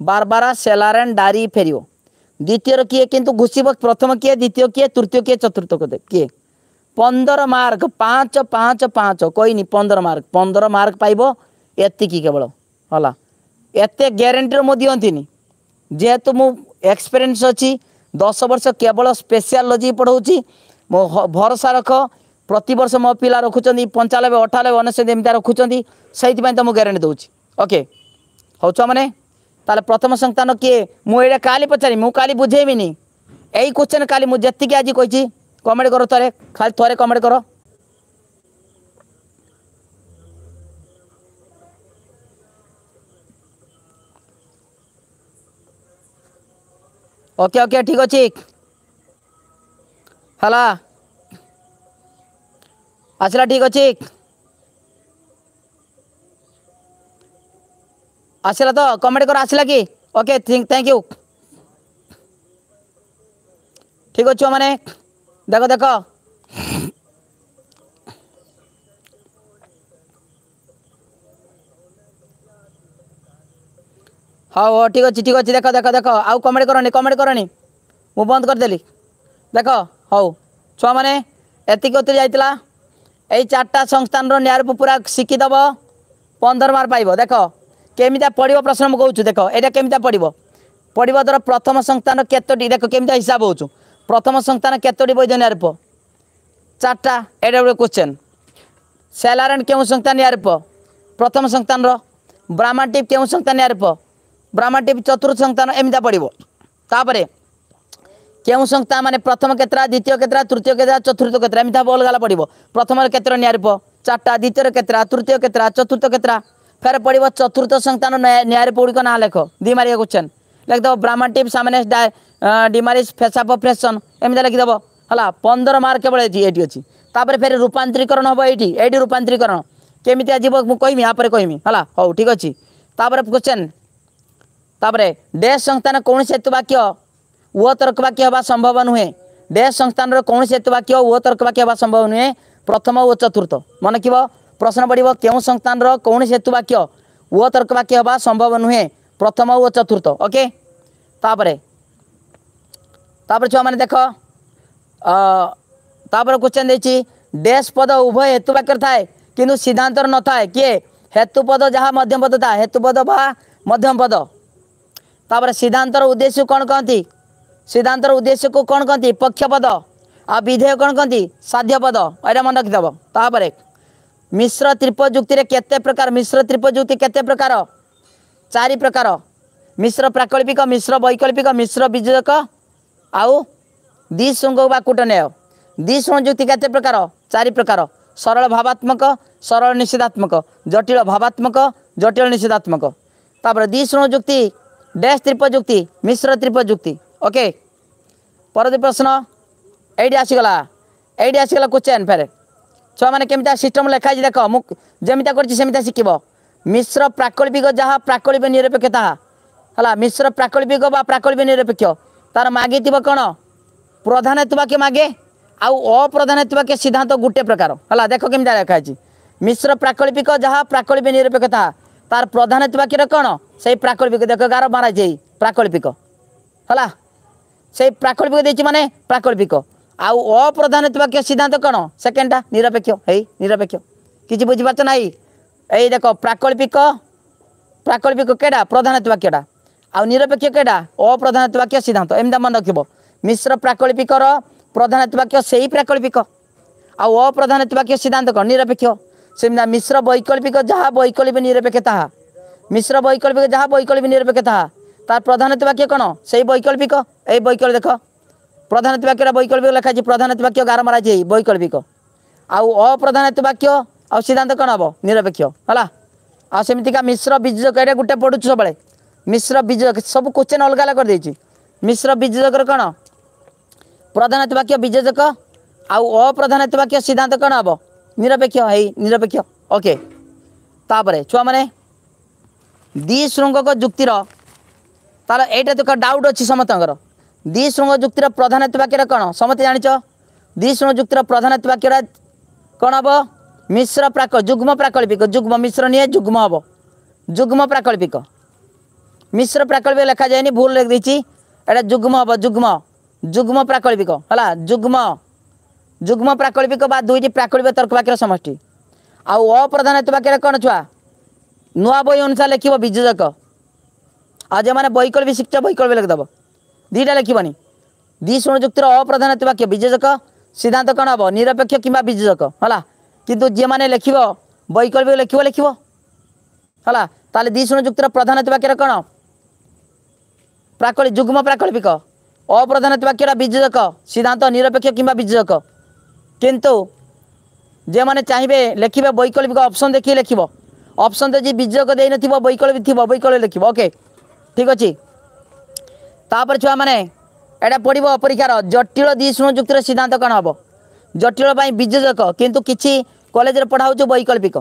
ବାରବାରା ସେଲାରେନ୍ ଡାରି ଫେରିବ ଦ୍ୱିତୀୟର କିଏ କିନ୍ତୁ ଘୁଷିବ ପ୍ରଥମ କିଏ ଦ୍ୱିତୀୟ କିଏ ତୃତୀୟ କିଏ ଚତୁର୍ଥ କିଏ ପନ୍ଦର ମାର୍କ ପାଞ୍ଚ ପାଞ୍ଚ ପାଞ୍ଚ କହିନି ପନ୍ଦର ମାର୍କ ପନ୍ଦର ମାର୍କ ପାଇବ ଏତିକି କେବଳ ହେଲା ଏତେ ଗ୍ୟାରେଣ୍ଟିର ମୁଁ ଦିଅନ୍ତିନି ଯେହେତୁ ମୁଁ ଏକ୍ସପେରିଏନ୍ସ ଅଛି ଦଶ ବର୍ଷ କେବଳ ସ୍ପେସିଆଲୋଜି ପଢ଼ାଉଛି ମୋ ଭରସା ରଖ ପ୍ରତିବର୍ଷ ମୋ ପିଲା ରଖୁଛନ୍ତି ପଞ୍ଚାନବେ ଅଠାନବେ ଅନେଶ୍ୱତ ଏମିତିଆ ରଖୁଛନ୍ତି ସେଇଥିପାଇଁ ତ ମୁଁ ଗ୍ୟାରେଣ୍ଟି ଦେଉଛି ଓକେ ହଉ ଛୁଆମାନେ ତାହେଲେ ପ୍ରଥମ ସନ୍ତାନ କିଏ ମୁଁ ଏଇଟା କାଲି ପଚାରିବି ମୁଁ କାଲି ବୁଝେଇବିନି ଏଇ କ୍ୱେଶ୍ଚନ୍ କାଲି ମୁଁ ଯେତିକି ଆଜି କହିଛି କମେଣ୍ଟ କର ଥରେ ଖାଲି ଥରେ କମେଣ୍ଟ କର ওকে ওকে ঠিক আছে হ্যালো आसला ठीक अच्छे आसला तो कमेंट कर आसला कि ओके थैंक यू ठीक अच्छ मैंने देख देख हाँ हाँ ठीक अच्छे ठीक अच्छे देख देख देख आउ कमेंट करनी कमेंट करनी मुझ बंद करदेली देख हाउ छुआ मैंने ये जाता এই চারটা সংস্থান নিয়ারপু পুরা শিখি দেব পনেরো মার্ক পাইব দেখ কেমিতা পড়ব প্রশ্ন মু কৌছু দেখ এটা কেমিতা পড়ব পড়ব ধর প্রথম সংস্থান কতটি দেখ কেমিতা হিসাব হচ্ছু প্রথম সংস্থান কতটি বৈধ নিয়ারপ চারটা এটা গোটে কোশ্চেন স্যালারেন কেউ সংস্থান নিয়ারপ প্রথম সংস্থান ব্রাহ্মণ টিপ কেউ সংস্থান নিয়ারপ ব্রাহ্মণ টিপ চতুর্থ সংস্থান এমিটা পড়ব তাপরে কেউ সংস্থা মানে প্রথম কেতরা দ্বিতীয় কেতরা তৃতীয় কেতরা চতুর্থ কেতরা এমনি হব অলগা পড়ব প্রথম কেতর নিয়ারিপ চারটা দ্বিতীয় কেতরা তৃতীয় কেতরা চতুর্থ কেতরা ফের পড়ব চতুর্থ সংস্থান নিয়ারিপ গুড়ি না লেখ দি মারিয়া কোশ্চেন লিখিদেব ব্রাহ্মণ টিপ সামনে ডিমারিজ ফেসাপ ফ্রেসন এমনি লিখিদেব হলা পনেরো মার্ক কেবল এটি এটি অছি তাপরে ফের রূপান্তরীকরণ হব এইটি এইটি রূপান্তরীকরণ কেমিতি যাব মু কইমি আপরে কইমি হলা হও ঠিক অছি তাপরে কোশ্চেন তাপরে ড্যাশ সংস্থান কৌশি হেতু বাক্য ओ तर्कवाक्य हवा संभव नुहे डे संस्थान कौन से वाक्य ओ तर्कवाक्य हवा संभव नुहे प्रथम और चतुर्थ मन कि प्रश्न बढ़ क्यों संस्थान कौन से वाक्य ओ तर्कवाक्य हवा संभव नुहे प्रथम ओ चतुर्थ ओके तापरे तापरे छुआ मैंने देख तापर क्वेश्चन देखिए डैश पद उभय हेतुवाक्य थाए कि सिद्धांत न थाए किए हेतुपद जहाँ मध्यम पद था हेतुपद बा मध्यम पद तापर सिद्धांत उद्देश्य कौन कहती सिद्धांत उद्देश्य को कौन कहती पक्षपद आ विधेय कौन कहती साध्यपद ये मन रखीद मिश्र त्रिप जुक्ति केत प्रकार मिश्र त्रिप जुक्ति केत प्रकार चारि प्रकार मिश्र प्राकल्पिक मिश्र वैकल्पिक मिश्र विजयक आउ दिशृंग कूटनेय दिशृंग जुक्ति के प्रकार चारि प्रकार सरल भावात्मक सरल निषेधात्मक जटिल भावात्मक जटिल निषेधात्मक दिशृंग जुक्ति डैश त्रिप जुक्ति मिश्र त्रिप जुक्ति ওকে পরবর্তী প্রশ্ন এইটি আসিগলা এইটি আসিগলা কোচেন ফেরে ଛୁଆମାନେ କେମିତିଆ ସିଷ୍ଟମ୍ ଲେଖା ହେଇଛି ଦେଖ ମୁଁ ଯେମିତିଆ କରିଛି ସେମିତିଆ ଶିଖିବ ମିଶ୍ର ପ୍ରାକଳ୍ପିକ ଯାହା ପ୍ରାକଳ୍ପ ନିରପେକ୍ଷ ତାହା ହେଲା ମିଶ୍ର ପ୍ରାକଳ୍ପିକ ବା ପ୍ରାକଳ୍ପ ନିରପେକ୍ଷ ତାର ମାଗିଥିବ କ'ଣ ପ୍ରଧାନ ଥିବା କିଏ ମାଗେ ଆଉ ଅପ୍ରଧାନ ଥିବା କିଏ ସିଦ୍ଧାନ୍ତ ଗୋଟେ ପ୍ରକାର ହେଲା ଦେଖ କେମିତିଆ ଲେଖା ହେଇଛି ମିଶ୍ର ପ୍ରାକଳ୍ପିକ ଯାହା ପ୍ରାକଳ୍ପ ନିରପେକ୍ଷ ତାହା ତାର ପ୍ରଧାନ ଥିବା କିଏ କ'ଣ ସେଇ ପ୍ରାକଳ୍ପିକ ଦେଖ ଗାର ମାରାଯାଇଛି ପ୍ରାକଳ୍ପିକ ହେଲା ସେଇ ପ୍ରାକଳ୍ପିକ ଦେଇଛି ମାନେ ପ୍ରାକଳ୍ପିକ ଆଉ ଅପ୍ରଧାନତ୍ଵାକ୍ୟ ସିଦ୍ଧାନ୍ତ କ'ଣ ସେକେଣ୍ଡଟା ନିରପେକ୍ଷ ହେଇ ନିରପେକ୍ଷ କିଛି ବୁଝିପାରୁଛ ନା ଏଇ ଏଇ ଦେଖ ପ୍ରାକଳ୍ପିକ ପ୍ରାକଳ୍ପିକ କେଡ଼ା ପ୍ରଧାନତ୍ଵାକ୍ୟଟା ଆଉ ନିରପେକ୍ଷ କେଡ଼ା ଅପ୍ରଧାନତ୍ଵାକ୍ୟ ସିଦ୍ଧାନ୍ତ ଏମିତି ମନେ ରଖିବ ମିଶ୍ର ପ୍ରାକଳ୍ପିକର ପ୍ରଧାନତ୍ଵାକ୍ୟ ସେଇ ପ୍ରାକଳ୍ପିକ ଆଉ ଅପ୍ରଧାନତ୍ଵାକ୍ୟ ସିଦ୍ଧାନ୍ତ କ'ଣ ନିରପେକ୍ଷ ସେମିତି ମିଶ୍ର ବୈକଳ୍ପିକ ଯାହା ବୈକଳ୍ପିକ ନିରପେକ୍ଷ ତାହା ମିଶ୍ର ବୈକଳ୍ପିକ ଯାହା ବୈକଳ୍ପିକ ନିରପେକ୍ଷ ତାହା তার প্রধানত বাক্য কোণ সেই বৈকল্পিক এই বৈকল্প দেখ প্রধানত বাক্যটা বৈকল্পিক লেখা আছে প্রধানত বাক্য গার মারা আছে বৈকল্পিক আউ অপ্রধানত বাক্য আউ সিদ্ধান্ত কোণ হব নিরপেক্ষ হলা আউ সেমিতিকা মিশ্র বীজযোগ এটা গোটে পড়ুଛୁ সবুলে মিশ্র বীজযোগ সবু কোশ্চেন অলগা অলগা করেদেইছি মিশ্র বীজযোগর কোণ প্রধানত বাক্য বীজযোগ আউ অপ্রধানত বাক্য সিদ্ধান্ত কোণ হব নিরপেক্ষ হেই নিরপেক্ষ ওকে তাপরে ছুয়া মানে দ্বিশৃঙ্গক যুক্তির তাহলে এইটা তো ডাউট অছি সমস্তর দ্বিশৃঙ্গ যুক্তির প্রধান বাক্যটা কোণ সমস্তে জাঁচ দ্বিশৃঙ্গ যুক্তির প্রধান বাক্যটা কোণ হব মিশ্র প্রাক যুগ্ম প্রাকল্পিক যুগ্ম মিশ্র নিয়ে যুগ্ম হব যুগ্ম প্রাকল্পিক মিশ্র প্রাকল্পিক লেখা যায়নি ভুল লেখিছি এটা যুগ্ম হব যুগ্ম যুগ্ম প্রাকল্পিক হলা যুগ্ম যুগ্ম প্রাকল্পিক বা দুইটি প্রাকল্পিক তর্ক বাক্যর সমষ্টি আউ অপ্রধান বাক্যের কোণ ছুয়া নূয়া বই অনুসারে লেখিব বিজুজক ಆ ಜನ ಬೈಕಲ್ ವಿಶಿಷ್ಟ ಬೈಕಲ್ ಲೆಖಿದವ ଦୁଇଟା ଲେଖିବନି ଦୁଇ ଶୂନ୍ୟ ଯୁକ୍ତିର ଅପ୍ରାଧାନ୍ୟତା ବାକ୍ୟ ବିଯୋଜକ ସିଦ୍ଧାନ୍ତ କ'ଣ ହେବ ନିରପେକ୍ଷ କିମ୍ବା ବିଯୋଜକ ହେଲା କିନ୍ତୁ ଯିଏମାନେ ଲେଖିବ ବୈକଳ୍ପିକ ଲେଖିବ ଲେଖିବ ହେଲା ତାହେଲେ ଦୁଇ ଶୂନ୍ୟ ଯୁକ୍ତିର ପ୍ରଧାନତା ବାକ୍ୟର କ'ଣ ପ୍ରାକଳି ଯୁଗ୍ମ ପ୍ରାକଳ୍ପିକ ଅପ୍ରଧାନତା ବାକ୍ୟଟା ବିଯୋଜକ ସିଦ୍ଧାନ୍ତ ନିରପେକ୍ଷ କିମ୍ବା ବିଯୋଜକ କିନ୍ତୁ ଯେଉଁମାନେ ଚାହିଁବେ ଲେଖିବେ ବୈକଳ୍ପିକ ଅପସନ୍ ଦେଖିକି ଲେଖିବ ଅପସନ୍ ଯଦି ବିଯୋଜକ ଦେଇନଥିବ ବୈକଳ୍ପି ଥିବ ବୈକଳ୍ପି ଲେଖିବ ଓକେ ঠিক ଅଛି ତାପରେ ଛୁଆମାନେ ଏଇଟା ପଡ଼ିବ ପରୀକ୍ଷାର ଜଟିଳ ଦ୍ୱିଶୂନ୍ୟ ଯୁକ୍ତିର ସିଦ୍ଧାନ୍ତ କ'ଣ ହେବ ଜଟିଳ ପାଇଁ ବିଯୋଜକ କିନ୍ତୁ କିଛି କଲେଜରେ ପଢ଼ା ହେଉଛି ବୈକଳ୍ପିକ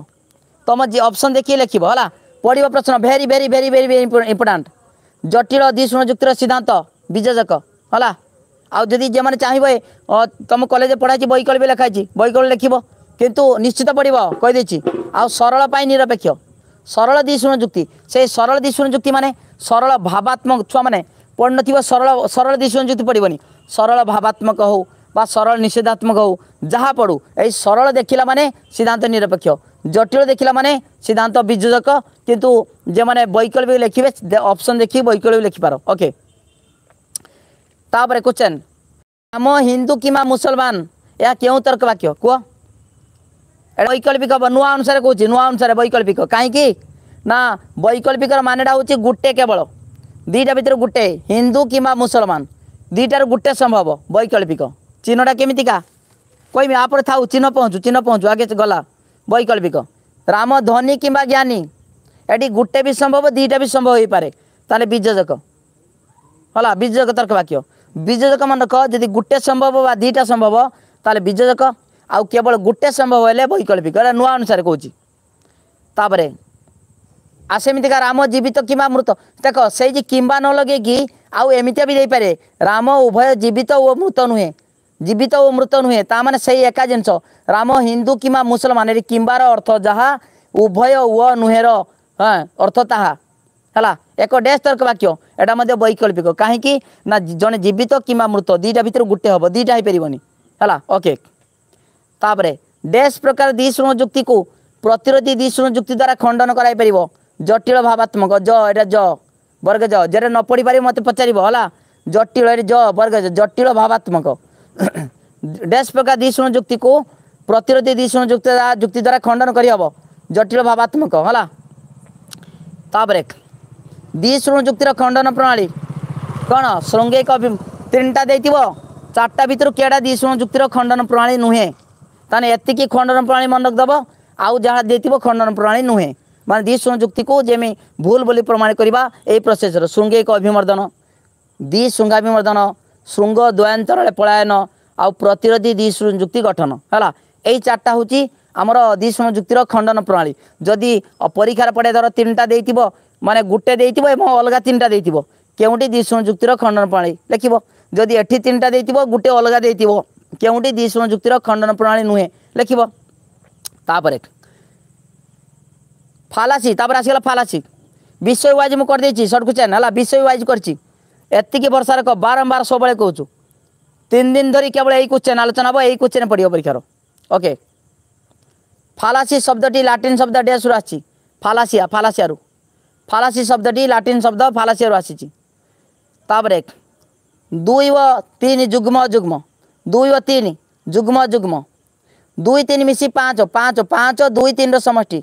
ତୁମ ଅପସନ୍ ଦେଖିକି ଲେଖିବ ହେଲା ପଡ଼ିବ ପ୍ରଶ୍ନ very very very very very important ଜଟିଳ ଦ୍ୱିଶୂନ୍ୟ ଯୁକ୍ତିର ସିଦ୍ଧାନ୍ତ ବିଯୋଜକ ହେଲା ଆଉ ଯଦି ଯେମାନେ ଚାହିଁବେ ତୁମ କଲେଜରେ ପଢ଼ା ହେଇଛି ବୈକଳ୍ପୀ ଲେଖା ହେଇଛି ବୈକଳ୍ପୀ ଲେଖିବ କିନ୍ତୁ ନିଶ୍ଚିତ ପଡ଼ିବ କହିଦେଇଛି ଆଉ ସରଳ ପାଇଁ ନିରପେକ୍ଷ ସରଳ ଦ୍ୱିଶୂନ୍ୟ ଯୁକ୍ତି ସେ ସରଳ ଦ୍ୱିଶୂନ୍ୟ ଯୁକ୍ତି ମାନେ ସରଳ ଭାବାତ୍ମକ ଛୁଆମାନେ ପଢ଼ିନଥିବ ସରଳ ସରଳ ଡିସିସନ୍ ଯୁକ୍ତି ପଡ଼ିବନି ସରଳ ଭାବାତ୍ମକ ହେଉ ବା ସରଳ ନିଷେଧାତ୍ମକ ହେଉ ଯାହା ପଡ଼ୁ ଏହି ସରଳ ଦେଖିଲା ମାନେ ସିଦ୍ଧାନ୍ତ ନିରପେକ୍ଷ ଜଟିଳ ଦେଖିଲା ମାନେ ସିଦ୍ଧାନ୍ତ ବିଯୋଜକ କିନ୍ତୁ ଯେଉଁମାନେ ବୈକଳ୍ପିକ ଲେଖିବେ ଅପସନ୍ ଦେଖିକି ବୈକଳ୍ପିକ ଲେଖିପାର ଓକେ ତାପରେ କୋଶ୍ଚେନ୍ ଆମ ହିନ୍ଦୁ କିମ୍ବା ମୁସଲମାନ ଏହା କେଉଁ ତର୍କ ବାକ୍ୟ କୁହ ବୈକଳ୍ପିକ ନୂଆ ଅନୁସାରେ କହୁଛି ନୂଆ ଅନୁସାରେ ବୈକଳ୍ପିକ କାହିଁକି না বৈকল্পিকর মানেটা হচ্ছে গোটে কেবল দুইটা ভিতরে গোটে হিন্দু কিংবা মুসলমান দুইটার গোটে সম্ভব বৈকল্পিক চিহ্নটা কেমিতিকা কইমি আপরে থাও চিহ্ন পৌঁছু চিহ্ন পৌঁছু আগে গলা বৈকল্পিক রাম ধনী কিংবা জ্ঞানী এটি গোটে বি সম্ভব দুইটা বি সম্ভব হইপারে তাহলে বীর্যজক হল বীর্যজক তর্ক বাক্য বীর্যজক মনে কহ যদি গোটে সম্ভব বা দুইটা সম্ভব তাহলে বীর্যজক আউ কেবল গোটে সম্ভব হলে বৈকল্পিক এটা নূয়া অনুসারে কৌছি তাপরে ଆଉ ସେମିତିକା ରାମ ଜୀବିତ କିମ୍ବା ମୃତ ଦେଖ ସେଇ ଯେ କିମ୍ବା ନ ଲଗେଇକି ଆଉ ଏମିତିଆ ବି ଦେଇପାରେ ରାମ ଉଭୟ ଜୀବିତ ଓ ମୃତ ନୁହେଁ ଜୀବିତ ଓ ମୃତ ନୁହେଁ ତାମାନେ ସେଇ ଏକା ଜିନିଷ ରାମ ହିନ୍ଦୁ କିମ୍ବା ମୁସଲମାନ ଏଠି କିମ୍ବାର ଅର୍ଥ ଯାହା ଉଭୟ ଓ ନୁହେଁର ହଁ ଅର୍ଥ ତାହା ହେଲା ଏକ ଡ୍ୟାସ୍ ତର୍କ ବାକ୍ୟ ଏଇଟା ମଧ୍ୟ ବୈକଳ୍ପିକ କାହିଁକି ନା ଜଣେ ଜୀବିତ କିମ୍ବା ମୃତ ଦୁଇଟା ଭିତରୁ ଗୋଟେ ହେବ ଦୁଇଟା ହେଇପାରିବନି ହେଲା ଓକେ ତାପରେ ଡ୍ୟାସ୍ ପ୍ରକାର ଦ୍ୱିଶୃଣ ଯୁକ୍ତିକୁ ପ୍ରତିରୋଧୀ ଦ୍ୱିଶୃଣ ଯୁକ୍ତି ଦ୍ୱାରା ଖଣ୍ଡନ କରାଯାଇପାରିବ जटिल भावात्मक ज ये ज बर्ग ज जे न पढ़ी पार मत पचार जटिल ज बर्ग जटिल भावात्मक डेस प्रकार दिशुण जुक्ति को प्रतिरोधी दिशुण जुक्ति जुक्ति द्वारा खंडन करहब जटिल भावात्मक है दिशुण जुक्तिर खंडन प्रणाली कौन श्रृंगिक तीन टा दे चार्टा भितर क्या दिशुण जुक्तिर खंडन प्रणाली नुहे तेने खंडन प्रणाली मन रखदब आउ जहाँ दे खंडन प्रणाली नुहे ମାନେ ଯୁକ୍ତିକୁ ଯେ ଆମେ ଭୁଲ ବୋଲି ପ୍ରମାଣ କରିବା ଏହି ପ୍ରୋସେସ୍ର ଶୃଙ୍ଗିକ ଅଭିମର୍ଦ୍ଦନ ଦ୍ୱିଶୃଙ୍ଗାଭିମର୍ଦ୍ଦନ ଶୃଙ୍ଗ ଦ୍ୱୟାନ୍ତରରେ ପଳାୟନ ଆଉ ପ୍ରତିରୋଧୀ ଦ୍ୱିଶୃଣ ଯୁକ୍ତି ଗଠନ ହେଲା ଏଇ ଚାରିଟା ହେଉଛି ଆମର ଦ୍ୱିଶୃଣ ଯୁକ୍ତିର ଖଣ୍ଡନ ପ୍ରଣାଳୀ ଯଦି ପରୀକ୍ଷାରେ ପଡ଼େ ଧର ତିନିଟା ଦେଇଥିବ ମାନେ ଗୋଟେ ଦେଇଥିବ ଏବଂ ଅଲଗା ତିନିଟା ଦେଇଥିବ କେଉଁଠି ଦ୍ୱିଶୃଣ ଯୁକ୍ତିର ଖଣ୍ଡନ ପ୍ରଣାଳୀ ଲେଖିବ ଯଦି ଏଠି ତିନିଟା ଦେଇଥିବ ଗୋଟେ ଅଲଗା ଦେଇଥିବ କେଉଁଠି ଦ୍ୱିଶୃଣ ଯୁକ୍ତିର ଖଣ୍ଡନ ପ୍ରଣାଳୀ ନୁହେଁ ଲେଖିବ ତାପରେ ফালাসি তারপরে আসিগলা ফালাসি ବିଷୟ ୱାଇଜ୍ ମୁଁ କରିଦେଇଛି ସର୍ଟକୁ ଚେନ୍ ହେଲା ବିଷୟ ୱାଇଜ୍ କରିଛି ଏତିକି ବର୍ଷାରେ କହ ବାରମ୍ବାର ସବୁବେଳେ କହୁଛୁ ତିନି ଦିନ ଧରି କେବଳ ଏଇ କୋଶ୍ଚେନ୍ ଆଲୋଚନା ହେବ ଏଇ କୋଶ୍ଚେନ୍ ପଡ଼ିବ ପରୀକ୍ଷାର ଓକେ ଫାଲାସି ଶବ୍ଦଟି ଲାଟିନ୍ ଶବ୍ଦ ଡ୍ୟାସ୍ରୁ ଆସିଛି ଫାଲାସିଆ ଫାଲାସିଆରୁ ଫାଲାସି ଶବ୍ଦଟି ଲାଟିନ୍ ଶବ୍ଦ ଫାଲାସିଆରୁ ଆସିଛି ତାପରେ ଦୁଇ ଓ ତିନି ଯୁଗ୍ମ ଯୁଗ୍ମ ଦୁଇ ଓ ତିନି ଯୁଗ୍ମ ଯୁଗ୍ମ ଦୁଇ ତିନି ମିଶି ପାଞ୍ଚ ପାଞ୍ଚ ପାଞ୍ଚ ଦୁଇ ତିନିର ସମଷ୍ଟି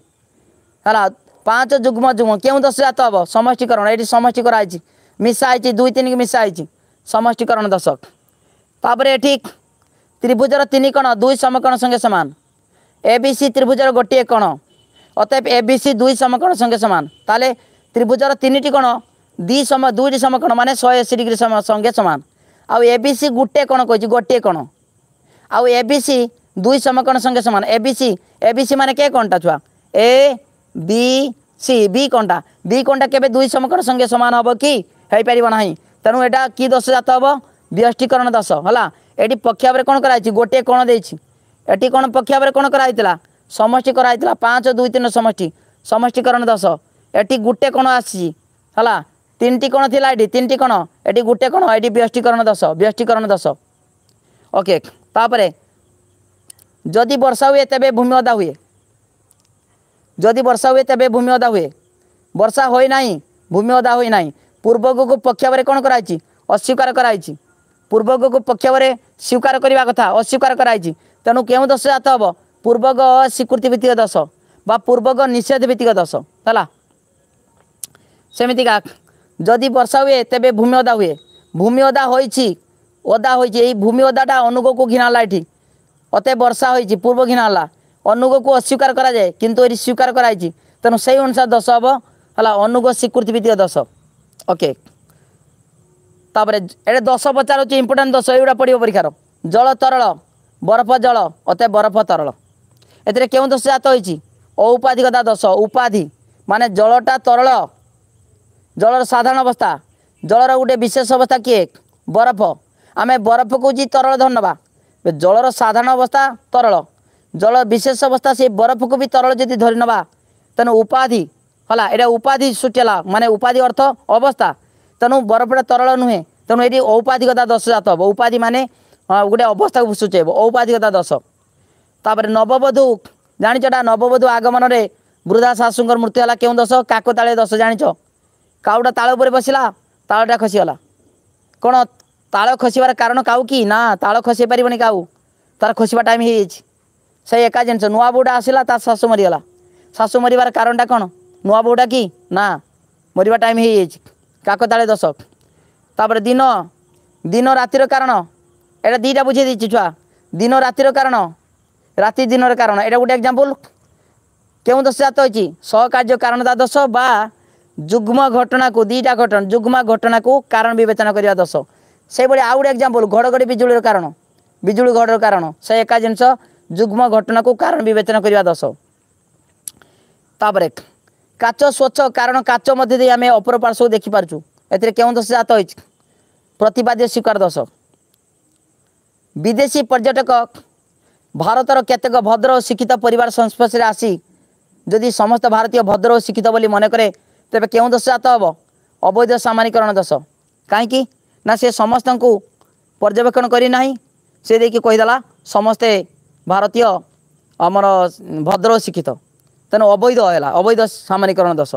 ହେଲା ପାଞ୍ଚ ଯୁଗ୍ମ ଯୁଗ୍ମ କେଉଁ ଦଶଜାତ ହେବ ସମଷ୍ଟିକରଣ ଏଠି ସମଷ୍ଟି କରାହେଇଛି ମିଶା ହେଇଛି ଦୁଇ ତିନିକି ମିଶା ହେଇଛି ସମଷ୍ଟିକରଣ ଦଶକ ତାପରେ ଏଠି ତ୍ରିଭୁଜର ତିନି କୋଣ ଦୁଇ ସମକୋଣ ସଙ୍ଗେ ସମାନ ଏ ବି ସି ତ୍ରିଭୁଜର ଗୋଟିଏ କୋଣ ଅତଏବ ଏ ବି ସି ଦୁଇ ସମକୋଣ ସଙ୍ଗେ ସମାନ ତାହେଲେ ତ୍ରିଭୁଜର ତିନିଟି କୋଣ ଦୁଇ ସମ ଦୁଇଟି ସମକୋଣ ମାନେ ଶହେ ଅଶୀ ଡିଗ୍ରୀ ସଙ୍ଗେ ସମାନ ଆଉ ଏ ବି ସି ଗୋଟିଏ କୋଣ କହିଛି ଗୋଟିଏ କୋଣ ଆଉ ଏ ବି ସି ଦୁଇ ସମକୋଣ ସଙ୍ଗେ ସମାନ ଏ B C A B C ମାନେ କେ କୋଣଟା ଛୁଆ ଏ ବି ସି ବି କଣ୍ଟା ବି କଣ୍ଟା କେବେ ଦୁଇ ସମକର ସଂଖ୍ୟା ସମାନ ହେବ କି ହେଇପାରିବ ନାହିଁ ତେଣୁ ଏଇଟା କି ଦୋଷ ଜାତ ହେବ ବ୍ୟଷ୍ଟିକରଣ ଦୋଷ ହେଲା ଏଠି ପକ୍ଷଭାବରେ କ'ଣ କରାଯାଇଛି ଗୋଟିଏ କ'ଣ ଦେଇଛି ଏଠି କ'ଣ ପକ୍ଷଭାବରେ କ'ଣ କରାହେଇଥିଲା ସମଷ୍ଟି କରାହେଇଥିଲା ପାଞ୍ଚ ଦୁଇ ତିନି ସମଷ୍ଟି ସମଷ୍ଟିକରଣ ଦୋଷ ଏଠି ଗୋଟେ କ'ଣ ଆସିଛି ହେଲା ତିନିଟି କ'ଣ ଥିଲା ଏଠି ତିନିଟି କ'ଣ ଏଠି ଗୋଟେ କ'ଣ ଏଠି ବ୍ୟଷ୍ଟିକରଣ ଦୋଷ ବ୍ୟଷ୍ଟିକରଣ ଦୋଷ ଓକେ ତାପରେ ଯଦି ବର୍ଷା ହୁଏ ତେବେ ଭୂମି ଅଦା ହୁଏ ଯଦି ବର୍ଷା ହୁଏ ତେବେ ଭୂମି ଅଦା ହୁଏ ବର୍ଷା ହୋଇନାହିଁ ଭୂମି ଅଦା ହୋଇନାହିଁ ପୂର୍ବକକୁ ପକ୍ଷପରେ କ'ଣ କରାଯାଇଛି ଅସ୍ୱୀକାର କରାଯାଇଛି ପୂର୍ବକକୁ ପକ୍ଷପରେ ସ୍ୱୀକାର କରିବା କଥା ଅସ୍ୱୀକାର କରାଯାଇଛି ତେଣୁ କେଉଁ ଦୋଷ ଜାତ ହେବ ପୂର୍ବକ ସ୍ୱୀକୃତି ଭିତ୍ତିକ ଦୋଷ ବା ପୂର୍ବକ ନିଷେଧ ଭିତ୍ତିକ ଦୋଷ ହେଲା ସେମିତିକା ଯଦି ବର୍ଷା ହୁଏ ତେବେ ଭୂମି ଅଦା ହୁଏ ଭୂମି ଅଦା ହୋଇଛି ଅଦା ହୋଇଛି ଏଇ ଭୂମି ଅଦାଟା ଅନୁଗକୁ ଘିନା ହେଲା ଏଠି ଅତେ ବର୍ଷା ହୋଇଛି ପୂର୍ବ ଘିନା ହେଲା ଅନୁଗକୁ ଅସ୍ୱୀକାର କରାଯାଏ କିନ୍ତୁ ଏଠି ସ୍ୱୀକାର କରାଯାଇଛି ତେଣୁ ସେଇ ଅନୁସାରେ ଦଶ ହେବ ହେଲା ଅନୁଗ ସ୍ୱୀକୃତି ଭିତ୍ତିକ ଦଶ ଓକେ ତାପରେ ଏଠି ଦଶ ପଚାରୁଛି ଇମ୍ପୋର୍ଟାଣ୍ଟ ଦଶ ଏଗୁଡ଼ା ପଡ଼ିବ ପରୀକ୍ଷାର ଜଳ ତରଳ ବରଫ ଜଳ ଅତେ ବରଫ ତରଳ ଏଥିରେ କେଉଁ ଦୋଷ ଜାତ ହୋଇଛି ଔପାଧିକତା ଦୋଷ ଉପାଧି ମାନେ ଜଳଟା ତରଳ ଜଳର ସାଧାରଣ ଅବସ୍ଥା ଜଳର ଗୋଟେ ବିଶେଷ ଅବସ୍ଥା କିଏ ବରଫ ଆମେ ବରଫକୁ ହେଉଛି ତରଳ ଧରି ନେବା ଜଳର ସାଧାରଣ ଅବସ୍ଥା ତରଳ জল বিশেষ অবস্থা সেই বরফকু বি তরল যদি ধরে নেবা তেমন উপাধি হলা এটা উপাধি সূচি হল মানে উপাধি অর্থ অবস্থা তেমন বরফটা তরল নুহে তেমন এটি ঔপাধিকতা দশ জাত হব উপাধি মানে গোটে অবস্থা সূচাইব ঔপাধিকতা দশ তাপরে নববধূ জাঁচ এটা নববধূ আগমনরে বৃদ্ধা শাশুঙ্কর মৃত্যু হল কেউ দশ কাক তাড়ে দশ জাঁচ কাউটা তাল উপরে বসিলা তালটা খসিগলা কোণ তাল খসিবার কারণ কাউ কি না তাল খসি পারিবনি কাউ তার খসিবা টাইম হয়েଯାଇଛି ସେ ଏକା ଜିନିଷ ନୂଆ ବୋଉଟା ଆସିଲା ତା ଶାଶୁ ମରିଗଲା ଶାଶୁ ମରିବାର କାରଣଟା କ'ଣ ନୂଆ ବୋଉଟା କି ନା ମରିବା ଟାଇମ୍ ହେଇଯାଇଛି କାକତାଳେ ଦୋଷ ତାପରେ ଦିନ ଦିନ ରାତିର କାରଣ ଏଇଟା ଦୁଇଟା ବୁଝେଇ ଦେଇଛି ଛୁଆ ଦିନ ରାତିର କାରଣ ରାତି ଦିନର କାରଣ ଏଇଟା ଗୋଟେ ଏକ୍ଜାମ୍ପଲ୍ କେଉଁ ଦୋଷ ଜାତ ହୋଇଛି ସହକାର୍ଯ୍ୟ କାରଣତା ଦୋଷ ବା ଯୁଗ୍ମ ଘଟଣାକୁ ଦୁଇଟା ଘଟଣା ଯୁଗ୍ମ ଘଟଣାକୁ କାରଣ ବିବେଚନା କରିବା ଦୋଷ ସେହିଭଳି ଆଉ ଗୋଟେ ଏକ୍ଜାମ୍ପଲ୍ ଘଡ଼ଘଡ଼ି ବିଜୁଳିର କାରଣ ବିଜୁଳି ଘଡ଼ର କାରଣ ସେ ଏକା ଜିନିଷ ଯୁଗ୍ମ ଘଟଣାକୁ କାରଣ ବିବେଚନା କରିବା ଦଶ ତାପରେ କାଚ ସ୍ୱଚ୍ଛ କାରଣ କାଚ ମଧ୍ୟ ଦେଇ ଆମେ ଅପର ପାର୍ଶ୍ୱକୁ ଦେଖିପାରୁଛୁ ଏଥିରେ କେଉଁ ଦୋଷ ଜାତ ହୋଇଛି ପ୍ରତିବାଦୀ ସ୍ୱୀକାର ଦୋଷ ବିଦେଶୀ ପର୍ଯ୍ୟଟକ ଭାରତର କେତେକ ଭଦ୍ର ଓ ଶିକ୍ଷିତ ପରିବାର ସଂସ୍ପର୍ଶରେ ଆସି ଯଦି ସମସ୍ତ ଭାରତୀୟ ଭଦ୍ର ଓ ଶିକ୍ଷିତ ବୋଲି ମନେ କରେ ତେବେ କେଉଁ ଦୋଷ ଜାତ ହେବ ଅବୈଧ ସାମାନିକରଣ ଦୋଷ କାହିଁକି ନା ସେ ସମସ୍ତଙ୍କୁ ପର୍ଯ୍ୟବେକ୍ଷଣ କରି ନାହିଁ ସେ ଦେଇକି କହିଦେଲା ସମସ୍ତେ ଭାରତୀୟ ଆମର ଭଦ୍ର ଓ ଶିକ୍ଷିତ ତେଣୁ ଅବୈଧ ହେଲା ଅବୈଧ ସାମାନ୍ୟକରଣ ଦୋଷ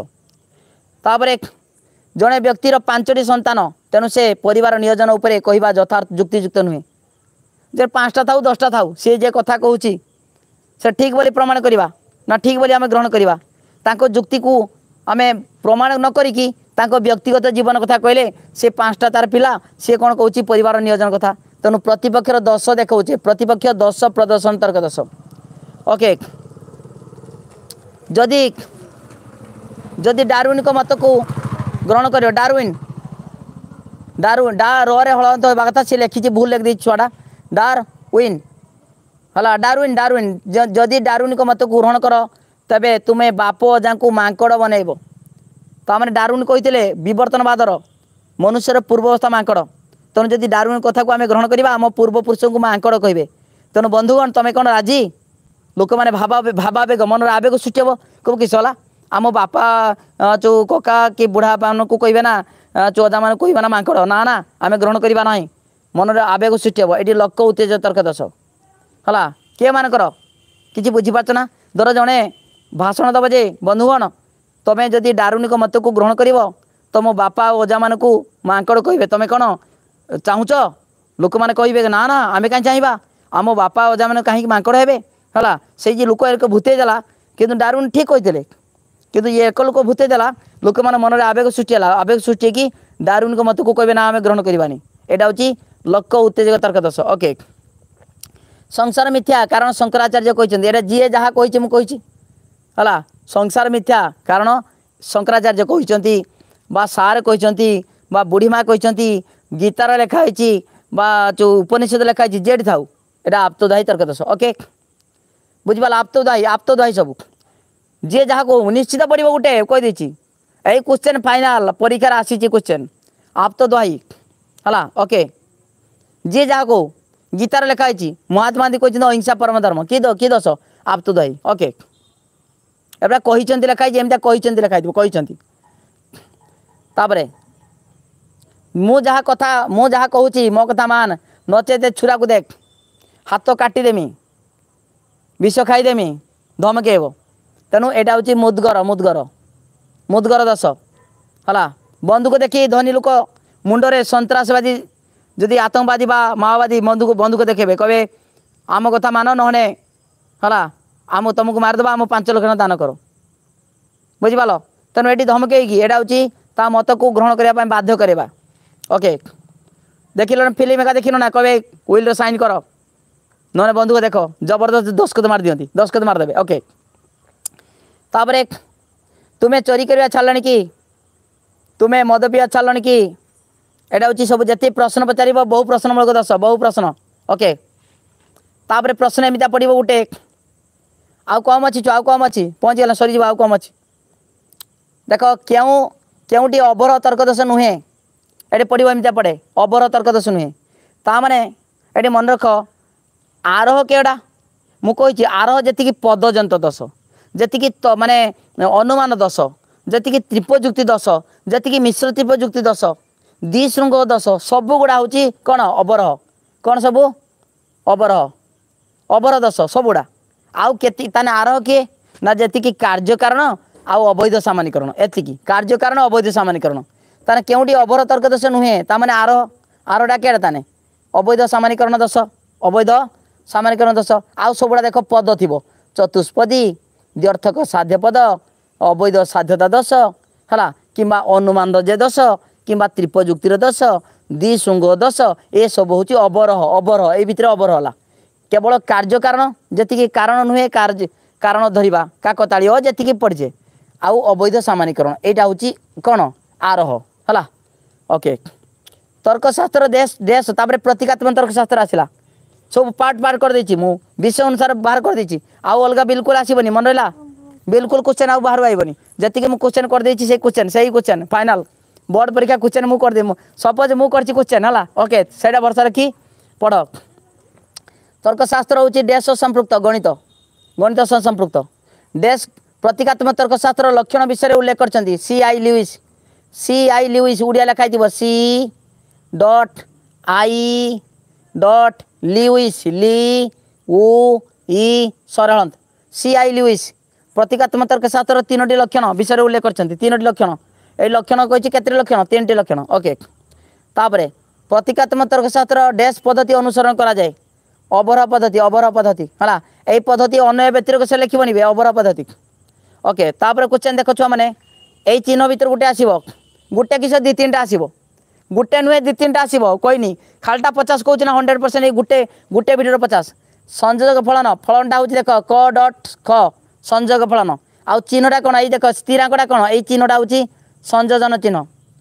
ତାପରେ ଜଣେ ବ୍ୟକ୍ତିର ପାଞ୍ଚଟି ସନ୍ତାନ ତେଣୁ ସେ ପରିବାର ନିୟୋଜନ ଉପରେ କହିବା ଯଥାର୍ଥ ଯୁକ୍ତିଯୁକ୍ତ ନୁହେଁ ଯେ ପାଞ୍ଚଟା ଥାଉ ଦଶଟା ଥାଉ ସିଏ ଯେ କଥା କହୁଛି ସେ ଠିକ୍ ବୋଲି ପ୍ରମାଣ କରିବା ନା ଠିକ୍ ବୋଲି ଆମେ ଗ୍ରହଣ କରିବା ତାଙ୍କ ଯୁକ୍ତିକୁ ଆମେ ପ୍ରମାଣ ନ କରିକି ତାଙ୍କ ବ୍ୟକ୍ତିଗତ ଜୀବନ କଥା କହିଲେ ସେ ପାଞ୍ଚଟା ତାର ପିଲା ସିଏ କ'ଣ କହୁଛି ପରିବାର ନିୟୋଜନ କଥା ତେଣୁ ପ୍ରତିପକ୍ଷର ଦଶ ଦେଖାଉଛି ପ୍ରତିପକ୍ଷ ଦଶ ପ୍ରଦର୍ଶନ ତର୍କ ଦଶ ଓକେ ଯଦି ଯଦି ଡାରୱିନ୍ଙ୍କ ମତକୁ ଗ୍ରହଣ କରିବ ଡାରୱିନ୍ ଡାରୱିନ ଡା ରରେ ହଳନ୍ତ ହେବା କଥା ସେ ଲେଖିଛି ଭୁଲ ଲେଖିଦେଇଛି ଛୁଆଟା ଡାର ୱିନ୍ ହେଲା ଡାରୱିନ୍ ଡାରୱିନ୍ ଯଦି ଡାରୱିନ୍ଙ୍କ ମତକୁ ଗ୍ରହଣ କର ତେବେ ତୁମେ ବାପ ଅଜାଙ୍କୁ ମାଙ୍କଡ଼ ବନେଇବ ତାମାନେ ଡାରୱିନ୍ କହିଥିଲେ ବିବର୍ତ୍ତନବାଦର ମନୁଷ୍ୟର ପୂର୍ବ ଅବସ୍ଥା ମାଙ୍କଡ଼ ତେଣୁ ଯଦି ଡାରୱିନ୍ କଥାକୁ ଆମେ ଗ୍ରହଣ କରିବା ଆମ ପୂର୍ବପୁରୁଷଙ୍କୁ ମା ଆଙ୍କଡ଼ କହିବେ ତେଣୁ ବନ୍ଧୁଗଣ ତମେ କ'ଣ ରାଜି ଲୋକମାନେ ଭାବା ଭାବାବେଗ ମନର ଆବେଗ ସୃଷ୍ଟି ହେବ କହିବ କିସ ହେଲା ଆମ ବାପା ଯେଉଁ କକା କି ବୁଢ଼ାମାନଙ୍କୁ କହିବେ ନା ଚୁଅଦାମାନଙ୍କୁ କହିବେ ନା ମାଙ୍କଡ଼ ନା ନା ଆମେ ଗ୍ରହଣ କରିବା ନାହିଁ ମନରେ ଆବେଗ ସୃଷ୍ଟି ହେବ ଏଠି ଲୋକ ଉତ୍ତେଜ ତର୍କ ଦୋଷ ହେଲା କେମାନଙ୍କର କିଛି ବୁଝିପାରୁଛ ନା ଧର ଜଣେ ଭାଷଣ ଦେବ ଯେ ବନ୍ଧୁଗଣ ତମେ ଯଦି ଡାରୁନିକ ମତକୁ ଗ୍ରହଣ କରିବ ତମ ବାପା ଓ ଅଜାମାନଙ୍କୁ ମାଙ୍କଡ଼ କହିବେ ତମେ କ'ଣ ଚାହୁଁଛ ଲୋକମାନେ କହିବେ ନା ନା ଆମେ କାହିଁ ଚାହିଁବା ଆମ ବାପା ଅଜାମାନେ କାହିଁକି ମାଙ୍କଡ଼ ହେବେ ହେଲା ସେଇ ଯେ ଲୋକ ଏକ ଭୂତେଇ ଦେଲା କିନ୍ତୁ ଡାରୁନ୍ ଠିକ୍ କହିଥିଲେ କିନ୍ତୁ ଇଏ ଏକ ଲୋକ ଭୂତେଇ ଦେଲା ଲୋକମାନେ ମନରେ ଆବେଗ ସୃଷ୍ଟି ହେଲା ଆବେଗ ସୃଷ୍ଟି ହେଇକି ଡାରୁନ୍ଙ୍କ ମତକୁ କହିବେ ନା ଆମେ ଗ୍ରହଣ କରିବାନି ଏଇଟା ହେଉଛି ଲୋକ ଉତ୍ତେଜକ ତର୍କଦୋଷ ଓକେ ସଂସାର ମିଥ୍ୟା କାରଣ ଶଙ୍କରାଚାର୍ଯ୍ୟ କହିଛନ୍ତି ଏଇଟା ଯିଏ ଯାହା କହିଛି ମୁଁ କହିଛି ହେଲା ସଂସାର ମିଥ୍ୟା କାରଣ ଶଙ୍କରାଚାର୍ଯ୍ୟ କହିଛନ୍ତି ବା ସାର୍ କହିଛନ୍ତି ବା ବୁଢ଼ୀମା କହିଛନ୍ତି गीतार लेखाई जो उपनिषद लेखाई जेड था आप्तदायी तर्क दोष ओके बुझीपाल आप्तदायी आप्तदायी सब जी जहाँ कहू निश्चित पड़ो गोटे कहीदी ए क्वेश्चन फाइनाल परीक्षार आसी क्वेश्चन आप्तदायी हाला ओके जी जहाँ कहू गीतार लेखाई महात्मा गांधी कहते अहिंसा परम धर्म किए किए दस आप्तदायी ओके लेखाई एमता लेखाई कहते तापरे ମୁଁ ଯାହା କଥା ମୁଁ ଯାହା କହୁଛି ମୋ କଥା ମାନ ନଚେତ ଛୁରାକୁ ଦେଖ ହାତ କାଟିଦେମି ବିଷ ଖାଇଦେମି ଧମକେଇବ ତେଣୁ ଏଇଟା ହେଉଛି ମୁଦ୍ଗର ମୁଦ୍ଗର ମୁଦ୍ଗର ଦୋଷ ହେଲା ବନ୍ଧୁକୁ ଦେଖି ଧନୀ ଲୋକ ମୁଣ୍ଡରେ ସନ୍ତାସବାଦୀ ଯଦି ଆତଙ୍କବାଦୀ ବା ମାଓବାଦୀ ବନ୍ଧୁକୁ ବନ୍ଧୁକୁ ଦେଖେଇବେ କହିବେ ଆମ କଥା ମାନ ନହେଲେ ହେଲା ଆମ ତୁମକୁ ମାରିଦେବା ଆମ ପାଞ୍ଚ ଲକ୍ଷ ଦାନ କର ବୁଝିପାରିଲ ତେଣୁ ଏଠି ଧମକେଇକି ଏଇଟା ହେଉଛି ତା ମତକୁ ଗ୍ରହଣ କରିବା ପାଇଁ ବାଧ୍ୟ କରିବା ओके देख लो फिल्म एका देखी ना कहे व्विल सैन कर ना बंधुक देख जबरदस्त दस्खत मार दिखती दस्खत मारदे ओके तापर तुम्हें चोरी करवा छाड़ कि तुम्हें मद पीवा छाड़ कि यहाँ हो सब जैसे प्रश्न पचार बहु प्रश्नमूलक दस बहु प्रश्न ओके तापर प्रश्न एमता पड़ो गोटे आउ कम अच्छी चु आउ कम अच्छी पहुँची गल सरी आउ कम अच्छी देख क्यों क्योंटी अभर तर्क दस नुहे ଏଠି ପଡ଼ିବ ଏମିତିଆ ପଡ଼େ ଅବର ତର୍କଦୋଷ ନୁହେଁ ତାମାନେ ଏଠି ମନେ ରଖ ଆରୋହ କେଉଁଟା ମୁଁ କହିଛି ଆରୋହ ଯେତିକି ପଦଯନ୍ତ ଦୋଷ ଯେତିକି ମାନେ ଅନୁମାନ ଦୋଷ ଯେତିକି ତ୍ରିପଯୁକ୍ତି ଦୋଷ ଯେତିକି ମିଶ୍ର ତ୍ରିପଯୁକ୍ତି ଦୋଷ ଦ୍ୱିଶୃଙ୍ଗ ଦୋଷ ସବୁଗୁଡ଼ା ହେଉଛି କ'ଣ ଅବରହ କ'ଣ ସବୁ ଅବରହ ଅବର ଦୋଷ ସବୁଗୁଡ଼ା ଆଉ କେତିକି ତାହେଲେ ଆରୋହ କିଏ ନା ଯେତିକି କାର୍ଯ୍ୟ କାରଣ ଆଉ ଅବୈଧ ସାମାନିକରଣ ଏତିକି କାର୍ଯ୍ୟ କାରଣ ଅବୈଧ ସାମାନିକରଣ ତାହେଲେ କେଉଁଠି ଅଭର ତର୍କ ଦୋଷ ନୁହେଁ ତା ମାନେ ଆର ଆରଟା କେଡ଼େ ତାନେ ଅବୈଧ ସାମାନିକରଣ ଦୋଷ ଅବୈଧ ସାମାନିକରଣ ଦୋଷ ଆଉ ସବୁଗୁଡ଼ା ଦେଖ ପଦ ଥିବ ଚତୁଷ୍ପଦୀ ଦ୍ୟର୍ଥକ ସାଧ୍ୟ ପଦ ଅବୈଧ ସାଧ୍ୟତା ଦୋଷ ହେଲା କିମ୍ବା ଅନୁମାନରଜ ଦୋଷ କିମ୍ବା ତ୍ରିପଯୁକ୍ତିର ଦୋଷ ଦ୍ୱିଶୃଙ୍ଗ ଦୋଷ ଏସବୁ ହେଉଛି ଅବରହ ଅବରହ ଏଇ ଭିତରେ ଅବରହ ହେଲା କେବଳ କାର୍ଯ୍ୟ କାରଣ ଯେତିକି କାରଣ ନୁହେଁ କାର୍ଯ୍ୟ କାରଣ ଧରିବା କାକତାଳୀୟ ଯେତିକି ପଡ଼ିଛେ ଆଉ ଅବୈଧ ସାମାନିକରଣ ଏଇଟା ହେଉଛି କ'ଣ ଆରୋହ ହେଲା ଓକେ ତର୍କଶାସ୍ତ୍ର ଦେଶ ଦେଶ ତାପରେ ପ୍ରତୀକାତ୍ମକ ତର୍କଶାସ୍ତ୍ର ଆସିଲା ସବୁ ପାର୍ଟ ପାର୍ଟ କରିଦେଇଛି ମୁଁ ବିଷୟ ଅନୁସାରେ ବାହାର କରିଦେଇଛି ଆଉ ଅଲଗା ବିଲକୁଲ ଆସିବନି ମନେ ରହିଲା ବିଲକୁଲ କୋଶ୍ଚେନ୍ ଆଉ ବାହାରୁ ଆସିବନି ଯେତିକି ମୁଁ କୋଶ୍ଚେନ୍ କରିଦେଇଛି ସେଇ କୋଶ୍ଚେନ୍ ସେଇ କୋଶ୍ଚେନ୍ ଫାଇନାଲ୍ ବୋର୍ଡ଼ ପରୀକ୍ଷା କୋଶ୍ଚେନ୍ ମୁଁ କରିଦେବି ସପୋଜ୍ ମୁଁ କରିଛି କୋଶ୍ଚେନ୍ ହେଲା ଓକେ ସେଇଟା ଭରସା ରଖି ପଢ଼ ତର୍କଶାସ୍ତ୍ର ହେଉଛି ଡ୍ୟାସ୍ ସହ ସମ୍ପୃକ୍ତ ଗଣିତ ଗଣିତ ସହ ସମ୍ପୃକ୍ତ ଡ୍ୟାସ୍ ପ୍ରତୀକାତ୍ମକ ତର୍କଶାସ୍ତ୍ର ଲକ୍ଷଣ ବିଷୟରେ ଉଲ୍ଲେଖ କରିଛନ୍ତି C I Lewis C I Lewis উড়িয়া লেখা হয়ে C dot I dot Lewis লি উ ই সরহন্ত সি আই লিউইস প্রতীকাত্মতর্ক শাস্ত্রর তিনোটি লক্ষণ বিষয়ে উল্লেখ করছেন তিনোটি লক্ষণ এই লক্ষণ কইছি কেতটি লক্ষণ তিনটি লক্ষণ ওকে তাপরে প্রতীকাত্মতর্ক তর্কশাস্ত্র ড্যাশ পদ্ধতি অনুসরণ করা যায় অবরহ পদ্ধতি অবরহ পদ্ধতি হ্যাঁ এই পদ্ধতি অন্য ব্যক্তির সে নিবে অবরহ পদ্ধতি ওকে তাপরে কোশ্চেন দেখো ছুঁ মানে এই চিহ্ন ভিতর গোটে আসব গোটে কিশোর দুই তিনটা আসব গোটে নুহে দুই তিনটা আসব কইনি খালটা পচাশ কৌছি না হন্ড্রেড পরসেন্ট এই গোটে গোটে ভিডিওর পচাশ সংযোগ ফলন ফলনটা হচ্ছে দেখ ক ডট খ সংযোগ ফলন আউ চিহ্নটা কোণ এই দেখ স্থিরাঙ্কটা কোণ এই চিহ্নটা হচ্ছে সংযোজন চিহ্ন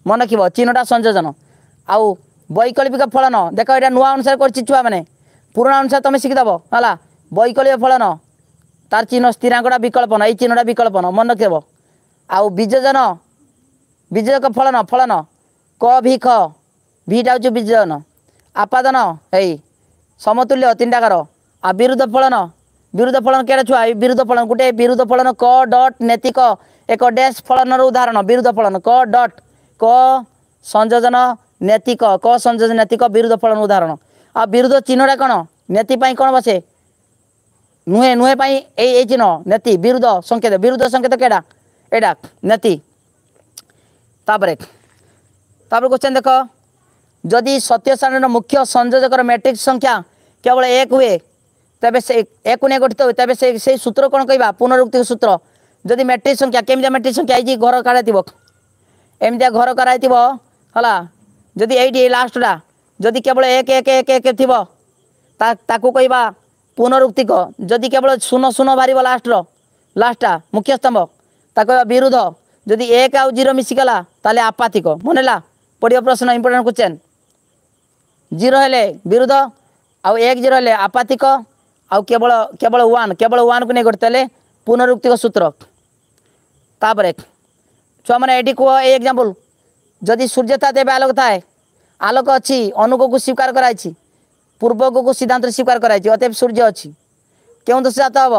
মনে রাখব চিহ্নটা সংযোজন আউ বৈকল্পিক ফলন দেখ এটা নূয়া অনুসারে করছি ছুয়া মানে পুরোনা অনুসারে তুমি শিখিদেব হলা বৈকল্পিক ফলন তার চিহ্ন স্থিরাঙ্কটা বিকল্পন এই চিহ্নটা বিকল্পন মনে রাখব আউ বিযোজন ବିଜୟକ ଫଳନ ଫଳନ କ ଭି ଖ ଭିଟା ହେଉଛି ବିଜୟନ ଆପାଦନ ହେଇ ସମତୁଲ୍ୟ ତିନିଟା କର ଆଉ ବିରୁଦ୍ଧ ଫଳନ ବିରୁଦ୍ଧ ଫଳନ କେଡ଼େ ଛୁଆ ବିରୁଦ୍ଧ ଫଳନ ଗୋଟେ ବିରୁଦ୍ଧ ଫଳନ କ ଡଟ୍ ନେତିକ ଏକ ଡ୍ୟାସ୍ ଫଳନର ଉଦାହରଣ ବିରୁଦ୍ଧ ଫଳନ କ ଡଟ୍ କ ସଂଯୋଜନ ନେତିକ କ ସଂଯୋଜନ ନେତିକ ବିରୁଦ୍ଧ ଫଳନ ଉଦାହରଣ ଆଉ ବିରୁଦ୍ଧ ଚିହ୍ନଟା କ'ଣ ନେତି ପାଇଁ କ'ଣ ବସେ नुहे नुहे पाई ए ए चिन्ह नेति विरुद्ध संकेत विरुद्ध संकेत केड़ा एडा नेति তাপরে তাপরে কোশ্চেন দেখ যদি সত্য সারণীর মুখ্য সংযোজকর ম্যাট্রিক্স সংখ্যা কেবল এক হুয়ে তবে সে একু নিয়ে গঠিত হুয়ে তবে সেই সেই সূত্র কোণ কহা পুনরুক্তি সূত্র যদি ম্যাট্রিক্স সংখ্যা কেমিয়া ম্যাট্রিক্স সংখ্যা এই ঘর কাঢ়াইব এমিয়া ঘর কাঢ়াইব হলা যদি এইটি এই লাস্টটা যদি কেবল এক এক এক এক থিব তাকে কহবা পুনরুক্তিক যদি কেবল শূন্য শূন্য বাহার লাস্টর লাস্টটা মুখ্য স্তম্ভ তাকে কহবা বিরুদ্ধ যদি এক আউ জিরো মিশিগলা তাহলে আপাতিক মনে হল পড়িব প্রশ্ন ইম্পর্টাট কোশ্চেন জিরো হলে বিরুদ্ধ আউ এক জিরো হলে আপাতিক আউ কেবল কেবল ওয়ান কেবল ওয়ানকে নিয়ে করতে হলে পুনরুক্তিক সূত্র তাপরে ছুঁয়া এটি কুহ এই এক্সাম্পল যদি সূর্য থাকে এবার আলোক থাকে আলোক অছি অনুকূলকে স্বীকার করা হয়েছি পূর্বকূলকে সিদ্ধান্ত স্বীকার করা হয়েছে অতএব সূর্য অছি কেউ দোষ জাত হব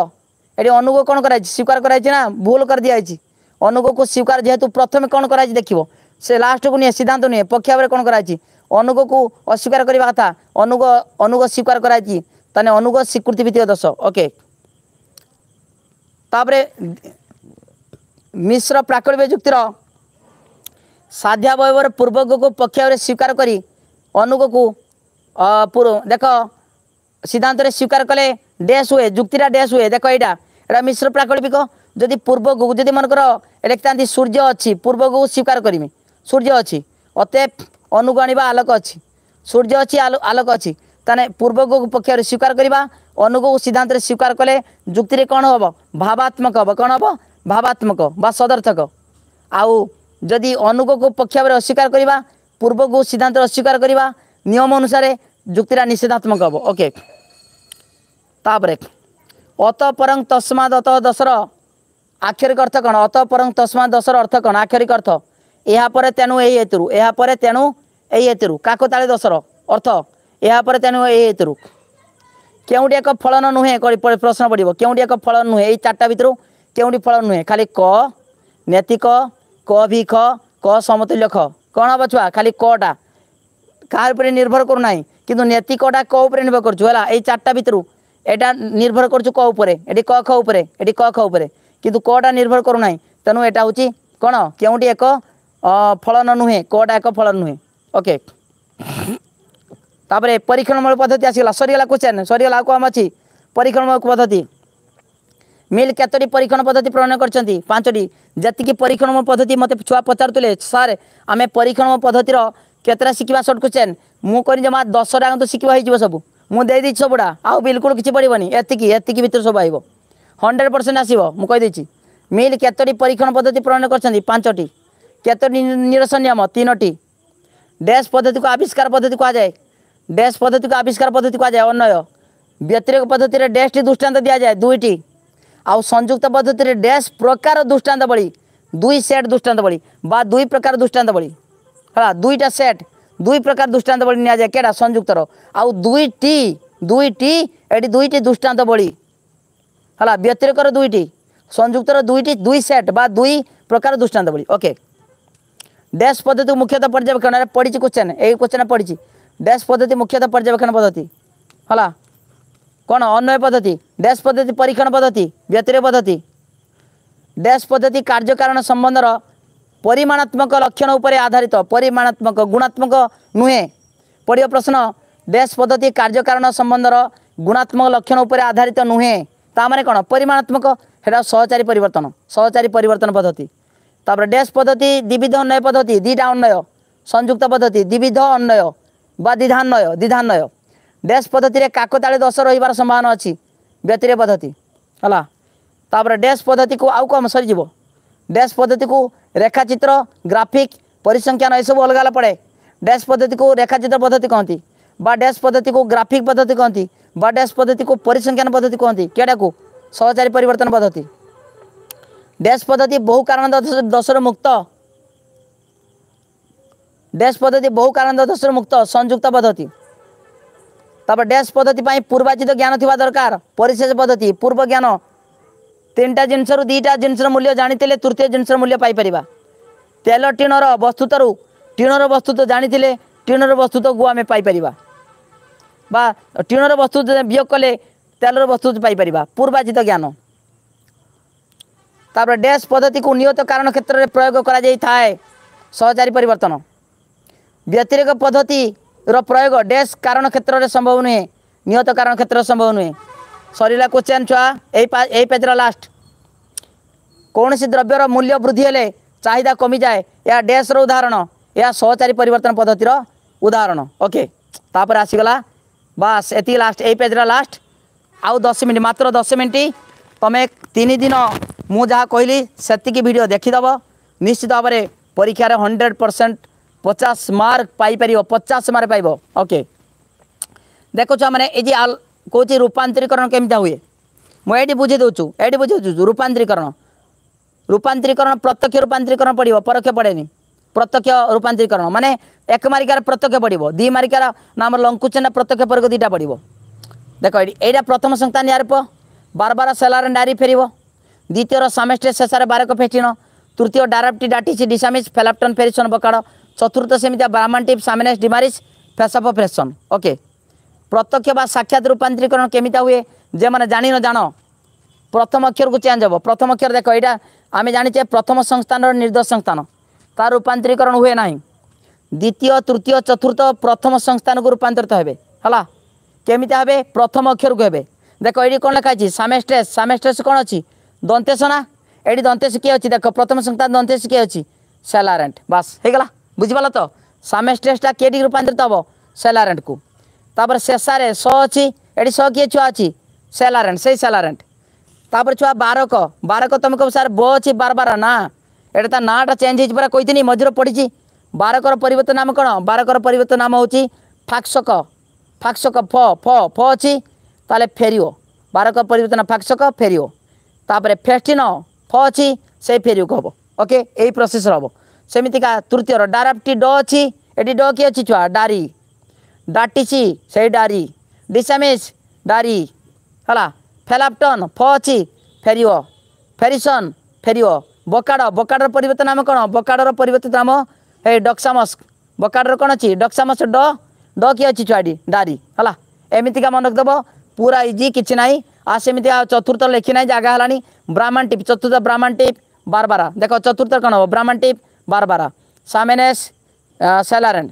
এটি অনুকূল কোণ করা হয়েছে স্বীকার করা হয়েছে না ভুল করে দিয়া হয়েছে ଅନୁଗକୁ ସ୍ୱୀକାର ଯେହେତୁ ପ୍ରଥମେ କ'ଣ କରାଯାଇଛି ଦେଖିବ ସେ ଲାଷ୍ଟକୁ ନୁହେଁ ସିଦ୍ଧାନ୍ତ ନୁହେଁ ପକ୍ଷ ଭାବରେ କ'ଣ କରାଯାଇଛି ଅନୁଗକୁ ଅସ୍ୱୀକାର କରିବା କଥା ଅନୁଗ ଅନୁଗ ସ୍ୱୀକାର କରାଯାଇଛି ତାହେଲେ ଅନୁଗ ସ୍ୱୀକୃତି ଭିତ୍ତିକ ଦୋଷ ଓକେ ତାପରେ ମିଶ୍ର ପ୍ରାକଳ୍ପୀୟ ଯୁକ୍ତିର ସାଧ୍ୟାବୟବର ପୂର୍ବକକୁ ପକ୍ଷ ଭାବରେ ସ୍ୱୀକାର କରି ଅନୁଗକୁ ଦେଖ ସିଦ୍ଧାନ୍ତରେ ସ୍ୱୀକାର କଲେ ଡ୍ୟାସ୍ ହୁଏ ଯୁକ୍ତିଟା ଡ୍ୟାସ୍ ହୁଏ ଦେଖ ଏଇଟା ଏଇଟା ମିଶ୍ର ପ୍ରାକଳ୍ପିକ ଯଦି ପୂର୍ବକୁ ଯଦି ମନେକର ଏଠାନ୍ତି ସୂର୍ଯ୍ୟ ଅଛି ପୂର୍ବକୁ ସ୍ୱୀକାର କରିମି ସୂର୍ଯ୍ୟ ଅଛି ଅତେ ଅନୁକୁ ଆଣିବା ଆଲୋକ ଅଛି ସୂର୍ଯ୍ୟ ଅଛି ଆଲୋକ ଅଛି ତାହେଲେ ପୂର୍ବକୁ ପକ୍ଷରୁ ସ୍ୱୀକାର କରିବା ଅନୁକୁ ସିଦ୍ଧାନ୍ତରେ ସ୍ୱୀକାର କଲେ ଯୁକ୍ତିରେ କ'ଣ ହେବ ଭାବାତ୍ମକ ହେବ କ'ଣ ହେବ ଭାବାତ୍ମକ ବା ସଦର୍ଥକ ଆଉ ଯଦି ଅନୁକୁ ପକ୍ଷ ଭାବରେ ଅସ୍ୱୀକାର କରିବା ପୂର୍ବକୁ ସିଦ୍ଧାନ୍ତରେ ଅସ୍ୱୀକାର କରିବା ନିୟମ ଅନୁସାରେ ଯୁକ୍ତିଟା ନିଷେଧାତ୍ମକ ହେବ ଓକେ ତାପରେ ଅତପରଂ ତସ୍ମାଦ ଅତ ଦଶର ଆକ୍ଷରିକ ଅର୍ଥ କ'ଣ ଅତ ପରଂ ତସ୍ମା ଦଶର ଅର୍ଥ କ'ଣ ଆକ୍ଷରିକ ଅର୍ଥ ଏହାପରେ ତେଣୁ ଏହି ହେତୁରୁ ଏହାପରେ ତେଣୁ ଏହି ହେତୁରୁ କାକୁ ତାଳେ ଦଶର ଅର୍ଥ ଏହାପରେ ତେଣୁ ଏହି ହେତୁରୁ କେଉଁଠି ଏକ ଫଳନ ନୁହେଁ ପ୍ରଶ୍ନ ପଡ଼ିବ କେଉଁଠି ଏକ ଫଳ ନୁହେଁ ଏଇ ଚାରିଟା ଭିତରୁ କେଉଁଠି ଫଳନ ନୁହେଁ ଖାଲି କ ନେତିକ କ ଭିଖ କ ସମତୁଲ୍ୟ ଖ କ'ଣ ହବ ଛୁଆ ଖାଲି କଟା କାହା ଉପରେ ନିର୍ଭର କରୁନାହିଁ କିନ୍ତୁ ନେତିକଟା କ ଉପରେ ନିର୍ଭର କରୁଛୁ ହେଲା ଏଇ ଚାରିଟା ଭିତରୁ ଏଇଟା ନିର୍ଭର କରୁଛୁ କ ଉପରେ ଏଠି କ ଖ ଉପରେ ଏଠି କ ଖ ଉପରେ କିନ୍ତୁ କଟା ନିର୍ଭର କରୁନାହିଁ ତେଣୁ ଏଇଟା ହେଉଛି କ'ଣ କେଉଁଠି ଏକ ଫଳନ ନୁହେଁ କଟା ଏକ ଫଳନ ନୁହେଁ ଓକେ ତାପରେ ପରୀକ୍ଷଣମୂଳ ପଦ୍ଧତି ଆସିଗଲା ସରିଗଲା କୋଶ୍ଚେନ୍ ସରିଗଲା ଆଉ କମ୍ ଅଛି ପରୀକ୍ଷଣମୂଳ ପଦ୍ଧତି ମିଲ୍ କେତୋଟି ପରୀକ୍ଷଣ ପଦ୍ଧତି ପ୍ରଣୟନ କରିଛନ୍ତି ପାଞ୍ଚଟି ଯେତିକି ପରୀକ୍ଷଣମୂଳ ପଦ୍ଧତି ମୋତେ ଛୁଆ ପଚାରୁଥିଲେ ସାର୍ ଆମେ ପରୀକ୍ଷଣମୂଳ ପଦ୍ଧତିର କେତେଟା ଶିଖିବା ସର୍ଟ କୋଶ୍ଚେନ୍ ମୁଁ କହିଲି ଜମା ଦଶଟା କିନ୍ତୁ ଶିଖିବା ହେଇଯିବ ସବୁ ମୁଁ ଦେଇଦେଇଛି ସବୁଟା ଆଉ ବିଲକୁଲ କିଛି ପଡ଼ିବନି ଏତିକି ଏତିକି ଭିତରେ ସବୁ ଆଇବ ହଣ୍ଡ୍ରେଡ଼ ପରସେଣ୍ଟ ଆସିବ ମୁଁ କହିଦେଇଛି ମିଲ୍ କେତୋଟି ପରୀକ୍ଷଣ ପଦ୍ଧତି ପ୍ରଣୟନ କରିଛନ୍ତି ପାଞ୍ଚଟି କେତୋଟି ନିରସନ ନିୟମ ତିନୋଟି ଡ୍ୟାସ୍ ପଦ୍ଧତିକୁ ଆବିଷ୍କାର ପଦ୍ଧତି କୁହାଯାଏ ଡ୍ୟାସ୍ ପଦ୍ଧତିକୁ ଆବିଷ୍କାର ପଦ୍ଧତି କୁହାଯାଏ ଅନ୍ୱୟ ବ୍ୟତିରେକ ପଦ୍ଧତିରେ ଡ୍ୟାସ୍ଟି ଦୃଷ୍ଟାନ୍ତ ଦିଆଯାଏ ଦୁଇଟି ଆଉ ସଂଯୁକ୍ତ ପଦ୍ଧତିରେ ଡ୍ୟାସ୍ ପ୍ରକାର ଦୃଷ୍ଟାନ୍ତ ବଳି ଦୁଇ ସେଟ୍ ଦୃଷ୍ଟାନ୍ତ ବଳି ବା ଦୁଇ ପ୍ରକାର ଦୃଷ୍ଟାନ୍ତ ବଳି ହେଲା ଦୁଇଟା ସେଟ୍ ଦୁଇ ପ୍ରକାର ଦୃଷ୍ଟାନ୍ତ ବଳି ନିଆଯାଏ କେଟା ସଂଯୁକ୍ତର ଆଉ ଦୁଇଟି ଦୁଇଟି ଏଠି ଦୁଇଟି ଦୃଷ୍ଟାନ୍ତ ବଳି ହେଲା ବ୍ୟତିରେକର ଦୁଇଟି ସଂଯୁକ୍ତର ଦୁଇଟି ଦୁଇ ସେଟ୍ ବା ଦୁଇ ପ୍ରକାର ଦୃଷ୍ଟାନ୍ତବଳୀ ଓକେ ଡ୍ୟାସ୍ ପଦ୍ଧତି ମୁଖ୍ୟତଃ ପର୍ଯ୍ୟବେକ୍ଷଣରେ ପଡ଼ିଛି କୋଶ୍ଚେନ୍ ଏଇ କୋଶ୍ଚେନ୍ ପଡ଼ିଛି ଡ୍ୟାସ୍ ପଦ୍ଧତି ମୁଖ୍ୟତଃ ପର୍ଯ୍ୟବେକ୍ଷଣ ପଦ୍ଧତି ହେଲା କ'ଣ ଅନ୍ୱୟ ପଦ୍ଧତି ଡ୍ୟାସ୍ ପଦ୍ଧତି ପରୀକ୍ଷଣ ପଦ୍ଧତି ବ୍ୟତିରେକ ପଦ୍ଧତି ଡ୍ୟାସ୍ ପଦ୍ଧତି କାର୍ଯ୍ୟକାରଣ ସମ୍ବନ୍ଧର ପରିମାଣାତ୍ମକ ଲକ୍ଷଣ ଉପରେ ଆଧାରିତ ପରିମାଣାତ୍ମକ ଗୁଣାତ୍ମକ ନୁହେଁ ପଡ଼ିବ ପ୍ରଶ୍ନ ଡ୍ୟାସ୍ ପଦ୍ଧତି କାର୍ଯ୍ୟକାରଣ ସମ୍ବନ୍ଧର ଗୁଣାତ୍ମକ ଲକ୍ଷଣ ଉପରେ ଆଧାରିତ ନୁହେଁ ତାମାନେ କ'ଣ ପରିମାଣାତ୍ମକ ସେଇଟା ସହଚାରୀ ପରିବର୍ତ୍ତନ ସହଚାରୀ ପରିବର୍ତ୍ତନ ପଦ୍ଧତି ତାପରେ ଡ୍ୟାସ୍ ପଦ୍ଧତି ଦ୍ୱିବିଧ ଅନ୍ୱୟ ପଦ୍ଧତି ଦୁଇଟା ଅନ୍ୱୟ ସଂଯୁକ୍ତ ପଦ୍ଧତି ଦ୍ୱିବିଧ ଅନ୍ୱୟ ବା ଦ୍ୱିଧାନ୍ୱୟ ଦ୍ୱିଧାନ୍ୱୟ ଡ୍ୟାସ୍ ପଦ୍ଧତିରେ କାକତାଳି ଦୋଷ ରହିବାର ସମ୍ଭାବନା ଅଛି ବ୍ୟତିରେ ପଦ୍ଧତି ହେଲା ତାପରେ ଡ୍ୟାସ୍ ପଦ୍ଧତିକୁ ଆଉ କମ୍ ସରିଯିବ ଡ୍ୟାସ୍ ପଦ୍ଧତିକୁ ରେଖାଚିତ୍ର ଗ୍ରାଫିକ୍ ପରିସଂଖ୍ୟାନ ଏସବୁ ଅଲଗା ଅଲଗା ପଡ଼େ ଡ୍ୟାସ୍ ପଦ୍ଧତିକୁ ରେଖାଚିତ୍ର ପଦ୍ଧତି କହନ୍ତି ବା ଡ୍ୟାସ୍ ପଦ୍ଧତିକୁ ଗ୍ରାଫିକ୍ ପଦ୍ଧତି କହନ୍ତି डैश पद्धति को परिसंख्यन पद्धति कहते क्या को सहचारी परिवर्तन पद्धति डैश पद्धति बहु कारण दशर मुक्त डैश पद्धति बहु कारण दशर मुक्त संयुक्त पद्धति तब डैश पद्धति पूर्वाचित ज्ञान थोड़ा दरकार परिशेष पद्धति पूर्व ज्ञान तीन टा जिन दुटा जिनस मूल्य जानी तृतीय जिनस मूल्य पाई तेल टीणर वस्तुतर टीणर वस्तुत जानी टीणर वस्तुत को आम पाई ବା ଟିଣର ବସ୍ତୁ ବିୟୋଗ କଲେ ତେଲର ବସ୍ତୁ ପାଇପାରିବା ପୂର୍ବାଜିତ ଜ୍ଞାନ ତାପରେ ଡ୍ୟାସ୍ ପଦ୍ଧତିକୁ ନିୟତ କାରଣ କ୍ଷେତ୍ରରେ ପ୍ରୟୋଗ କରାଯାଇଥାଏ ସହଚାରୀ ପରିବର୍ତ୍ତନ ବ୍ୟତିରେକ ପଦ୍ଧତିର ପ୍ରୟୋଗ ଡ୍ୟାସ୍ କାରଣ କ୍ଷେତ୍ରରେ ସମ୍ଭବ ନୁହେଁ ନିହତ କାରଣ କ୍ଷେତ୍ରରେ ସମ୍ଭବ ନୁହେଁ ସରିଲା କୋଶ୍ଚିନ୍ ଛୁଆ ଏହି ଏହି ପେଜ୍ର ଲାଷ୍ଟ କୌଣସି ଦ୍ରବ୍ୟର ମୂଲ୍ୟ ବୃଦ୍ଧି ହେଲେ ଚାହିଦା କମିଯାଏ ଏହା ଡ୍ୟାସ୍ର ଉଦାହରଣ ଏହା ସହଚାରୀ ପରିବର୍ତ୍ତନ ପଦ୍ଧତିର ଉଦାହରଣ ଓକେ ତାପରେ ଆସିଗଲା ବାସ୍ ଏତିକି ଲାଷ୍ଟ ଏଇ ପେଜ୍ର ଲାଷ୍ଟ ଆଉ ଦଶ ମିନିଟ୍ ମାତ୍ର ଦଶ ମିନିଟ୍ ତୁମେ ତିନି ଦିନ ମୁଁ ଯାହା କହିଲି ସେତିକି ଭିଡ଼ିଓ ଦେଖିଦେବ ନିଶ୍ଚିତ ଭାବରେ ପରୀକ୍ଷାରେ ହଣ୍ଡ୍ରେଡ଼ ପରସେଣ୍ଟ ପଚାଶ ମାର୍କ ପାଇପାରିବ ପଚାଶ ମାର୍କ ପାଇବ ଓକେ ଦେଖ ଛୁଆମାନେ ଏ ଯେ କହୁଛି ରୂପାନ୍ତରୀକରଣ କେମିତି ହୁଏ ମୁଁ ଏଇଠି ବୁଝି ଦେଉଛୁ ଏଇଠି ବୁଝି ଦେଉଛୁ ରୂପାନ୍ତରୀକରଣ ରୂପାନ୍ତରୀକରଣ ପ୍ରତ୍ୟକ୍ଷ ରୂପାନ୍ତରୀକରଣ ପଡ଼ିବ ପରୋକ୍ଷ ପଡ଼େନି প্রত্যক্ষ রূপান্তরীকরণ মানে এক মারিকার প্রত্যক্ষ পড়ব দুই মারিকার না আমার লঙ্কুচেনা প্রত্যক্ষ পরক দুইটা পড়ব দেখ এইটা প্রথম সন্তান ইয়ারপ বারবার সেলার ডারি ফেরব দ্বিতীয় সামেষ্টে শেষের বারক ফেটিন তৃতীয় ডারাপটি ডাটিছি ডিসামিস ফেলাপটন ফেরিসন বকাড় চতুর্থ সেমিতা ব্রাহ্মণ টিপ সামিনাস ডিমারিস ফেসপ ফেসন ওকে প্রত্যক্ষ বা সাক্ষাৎ রূপান্তরীকরণ কেমিতা হুয়ে যে মানে জানি ন জাণ প্রথম অক্ষরকু চেঞ্জ হব প্রথম অক্ষর দেখ এইটা আমি জানিছে প্রথম সংস্থানর নির্দোষ সংস্থান তার রূপান্তরীকরণ হুয়ে না দ্বিতীয় তৃতীয় চতুর্থ প্রথম সংস্থানকু রূপান্তরিত হবে হল কেমিতে হবে প্রথম অক্ষরকু হবে দেখ এটি কোণ লেখা আছে সামেস্ট্রেস সামেস্ট্রেস কোণ অছি দন্তেশ না এটি দন্তেশ কি অছি দেখ প্রথম সংস্থান দন্তেশ কি অছি স্যালারেন্ট বাস হয়েগলা বুঝিপাল তো সামেস্ট্রেসটা কেটি রূপান্তরিত হব স্যালারেন্টকু তাপরে শেষারে স অছি এটি স কি ছুয়া অছি স্যালারেন্ট সেই স্যালারেন্ট তাপরে ছুয়া বারক বারক তুমি কব স্যার ব অছি বারবার না ଏଇଟା ତା ନାଁଟା ଚେଞ୍ଜ ହେଇଛି ପରା କହିଥିନି ମଝିରେ ପଡ଼ିଛି ବାରକର ପରିବର୍ତ୍ତନ ନାମ କ'ଣ ବାରକର ପରିବର୍ତ୍ତନ ନାମ ହେଉଛି ଫାକ୍ସକ ଫାକ୍ସକ ଫ ଫ ଫ ଅଛି ତାହେଲେ ଫେରିବ ବାରକ ପରିବର୍ତ୍ତନ ଫାକ୍ସକ ଫେରିବ ତାପରେ ଫେଷ୍ଟିନ ଫ ଅଛି ସେ ଫେରିବକୁ ହେବ ଓକେ ଏଇ ପ୍ରସେସର ହେବ ସେମିତିକା ତୃତୀୟର ଡାରାପ୍ଟି ଡ ଅଛି ଏଠି ଡ କିଏ ଅଛି ଛୁଆ ଡାରି ଡାଟିଛି ସେଇ ଡାରି ଡିସାମିସ୍ ଡାରି ହେଲା ଫେଲାପ୍ଟନ୍ ଫ ଅଛି ଫେରିବ ଫେରିସନ୍ ଫେରିବ বকাড বকাড়ের পরিবর্তে নাম কোণ বকাড়ের পরিবর্তে নাম এই ডকসামস বকাড়ের কোণ অছি ডকসামস ড ড কি অছি ছুয়াটি ডারি হলা এমিতিকা মনে রখিদেব পুরা ইজি কিছু না আর সেমিতি চতুর্থ লেখি না জায়গা হল ব্রাহ্মণ টিপ চতুর্থ ব্রাহ্মণ টিপ বারবারা দেখ চতুর্থ কোণ হব ব্রাহ্মণ টিপ বারবারা সামেনেস সেলারেন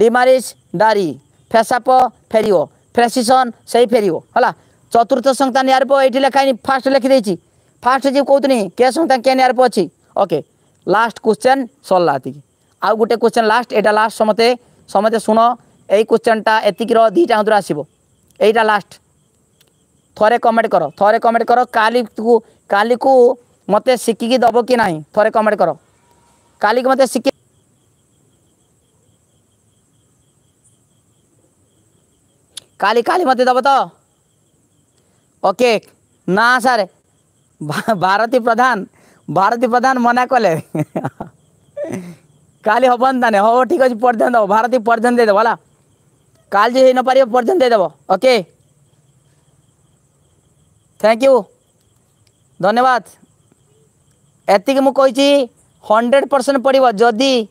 ডিমারিস ডারি ফেসাপ ফেরিও ফ্রেসিসন সেই ফেরিও হল চতুর্থ সংস্থান ইয়ার এইটি লেখা ফার্স্ট লেখি দিয়েছি ଫାଷ୍ଟ ଯିଏ କହୁଥିଲି କେସ୍ ସଂସ୍ଥା କେନ୍ ଇୟର୍ ଅଛି ଓକେ ଲାଷ୍ଟ କ୍ୱେଶ୍ଚନ୍ ସରିଲା ଏତିକି ଆଉ ଗୋଟେ କ୍ୱେଶ୍ଚନ୍ ଲାଷ୍ଟ ଏଇଟା ଲାଷ୍ଟ ସମସ୍ତେ ସମସ୍ତେ ଶୁଣ ଏଇ କ୍ୱେଶ୍ଚନ୍ଟା ଏତିକିର ଦୁଇଟା ହନ୍ତରୁ ଆସିବ ଏଇଟା ଲାଷ୍ଟ ଥରେ କମେଣ୍ଟ କର ଥରେ କମେଣ୍ଟ କର କାଲିକୁ କାଲିକୁ ମୋତେ ଶିଖିକି ଦେବ କି ନାହିଁ ଥରେ କମେଣ୍ଟ କର କାଲିକୁ ମୋତେ ଶିଖି काली काली मत दब तो ओके ना सर भारती प्रधान भारती प्रधान मना कले कल हम ताने हो ठीक अच्छे पर्जन दब भारती पर्जन देदेव वाला कल जी न पार पर्जन देदेव ओके थैंक यू धन्यवाद एतिक मुझे हंड्रेड परसेंट पड़ो जदि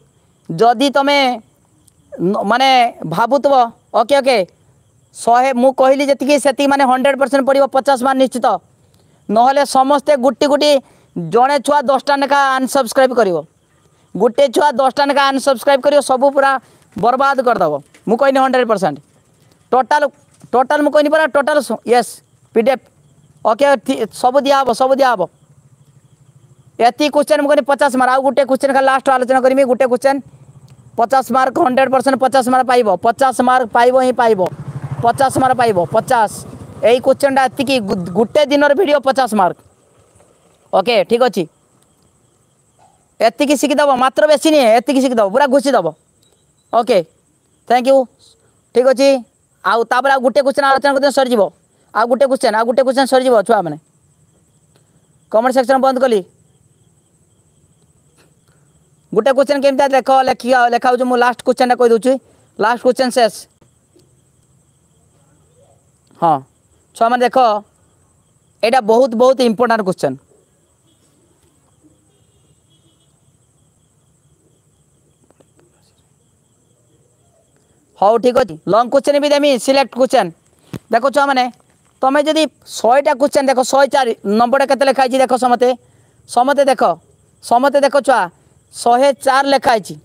जदि तुम्हें माने भावुव ओके ओके शहे मुझी जी से मानने हंड्रेड परसेंट पड़ पचास मार्क निश्चित নহলে সমস্তে গোটি গোটি জনে ছুয়া দশটা নেখা আনসবসক্রাইব করব গোটে ছুয়া দশটা নেখা আনসবসক্রাইব করব সবু পুরা বরবাদ করেদেব মু কইনি হন্ড্রেড পরসেন্ট টোটাল টোটাল মু কইনি পরা টোটাল ইয়েস পিডিএফ ওকে সবু দিয়া হব সবু দিয়া হব এতি কোশ্চেন মু কইনি পচাশ মার্ক আউ গোটে কোশ্চেন খালি লাস্ট আলোচনা করবি গোটে কোশ্চেন পচাশ মার্ক হন্ড্রেড পরসেন্ট পচাশ মার্ক পাইব পচাশ মার্ক পাইব হি পাইব পচাশ মার্ক পাইব পচাশ यही क्वेश्चन टाइम गोटे दिन भिड पचास मार्क ओके ठीक अच्छे एतिक शिखिदेव मात्र बेसी नहीं है ये शिखिदेव पूरा घुसीदेव ओके थैंक यू ठीक अच्छे आउतापुर आ गोटे क्वेश्चन आलोचना कर सर आ गए क्वेश्चन आ गए क्वेश्चन सर छुआ मैंने कमेंट सेक्शन बंद कली गोटे क्वेश्चन केमती देख लिखा लेखा हो लास्ट क्वेश्चन कहीदे लास्ट क्वेश्चन शेष हाँ ଛୁଆମାନେ ଦେଖ ଏଇଟା ବହୁତ ବହୁତ ଇମ୍ପୋର୍ଟାଣ୍ଟ କ୍ୱେଶ୍ଚନ୍ ହଉ ଠିକ୍ ଅଛି ଲଙ୍ଗ୍ କ୍ୱେଶ୍ଚନ୍ ବି ଦେମି ସିଲେକ୍ଟ କ୍ୱେଶ୍ଚନ୍ ଦେଖ ଛୁଆମାନେ ତମେ ଯଦି ଶହେଟା କ୍ୱେଶ୍ଚନ୍ ଦେଖ ଶହେ ଚାରି ନମ୍ବରଟା କେତେ ଲେଖା ହେଇଛି ଦେଖ ସମସ୍ତେ ସମସ୍ତେ ଦେଖ ସମସ୍ତେ ଦେଖ ଛୁଆ ଶହେ ଚାର ଲେଖା ହେଇଛି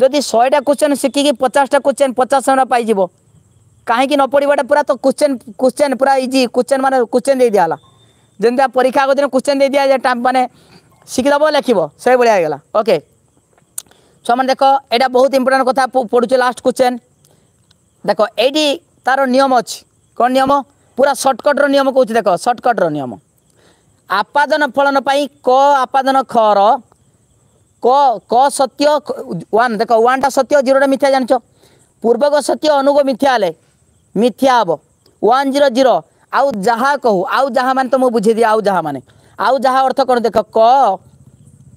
ଯଦି ଶହେଟା କ୍ୱେଶ୍ଚନ୍ ଶିଖିକି ପଚାଶଟା କ୍ୱେଶ୍ଚନ୍ ପଚାଶ ଜଣ ପାଇଯିବ कहीं न पढ़वाटा पूरा तो क्वेश्चन क्वेश्चन पूरा इजी क्वेश्चन मान क्वेश्चन दे दिगला जमी परीक्षा दिन क्वेश्चन दे दिया मैंने शिखिदेव लिख से भाया होगा ओके छुआ देख यहाँ बहुत इम्पोर्टाट कथा पढ़ुचे लास्ट क्वेश्चन देख ये तार नियम अच्छी कौन नियम पूरा सर्टकट्र नियम कौच देख सर्टकट्र नियम आपादन फलन क आपादन खर क क सत्य वन देख वा सत्य जीरोटा मिथ्या जान पूर्वक सत्य अनुग मिथ्या ମିଥ୍ୟା ହେବ ୱାନ୍ ଜିରୋ ଜିରୋ ଆଉ ଯାହା କହୁ ଆଉ ଯାହା ମାନେ ତ ମୁଁ ବୁଝେଇଦିଏ ଆଉ ଯାହା ମାନେ ଆଉ ଯାହା ଅର୍ଥ କ'ଣ ଦେଖ କ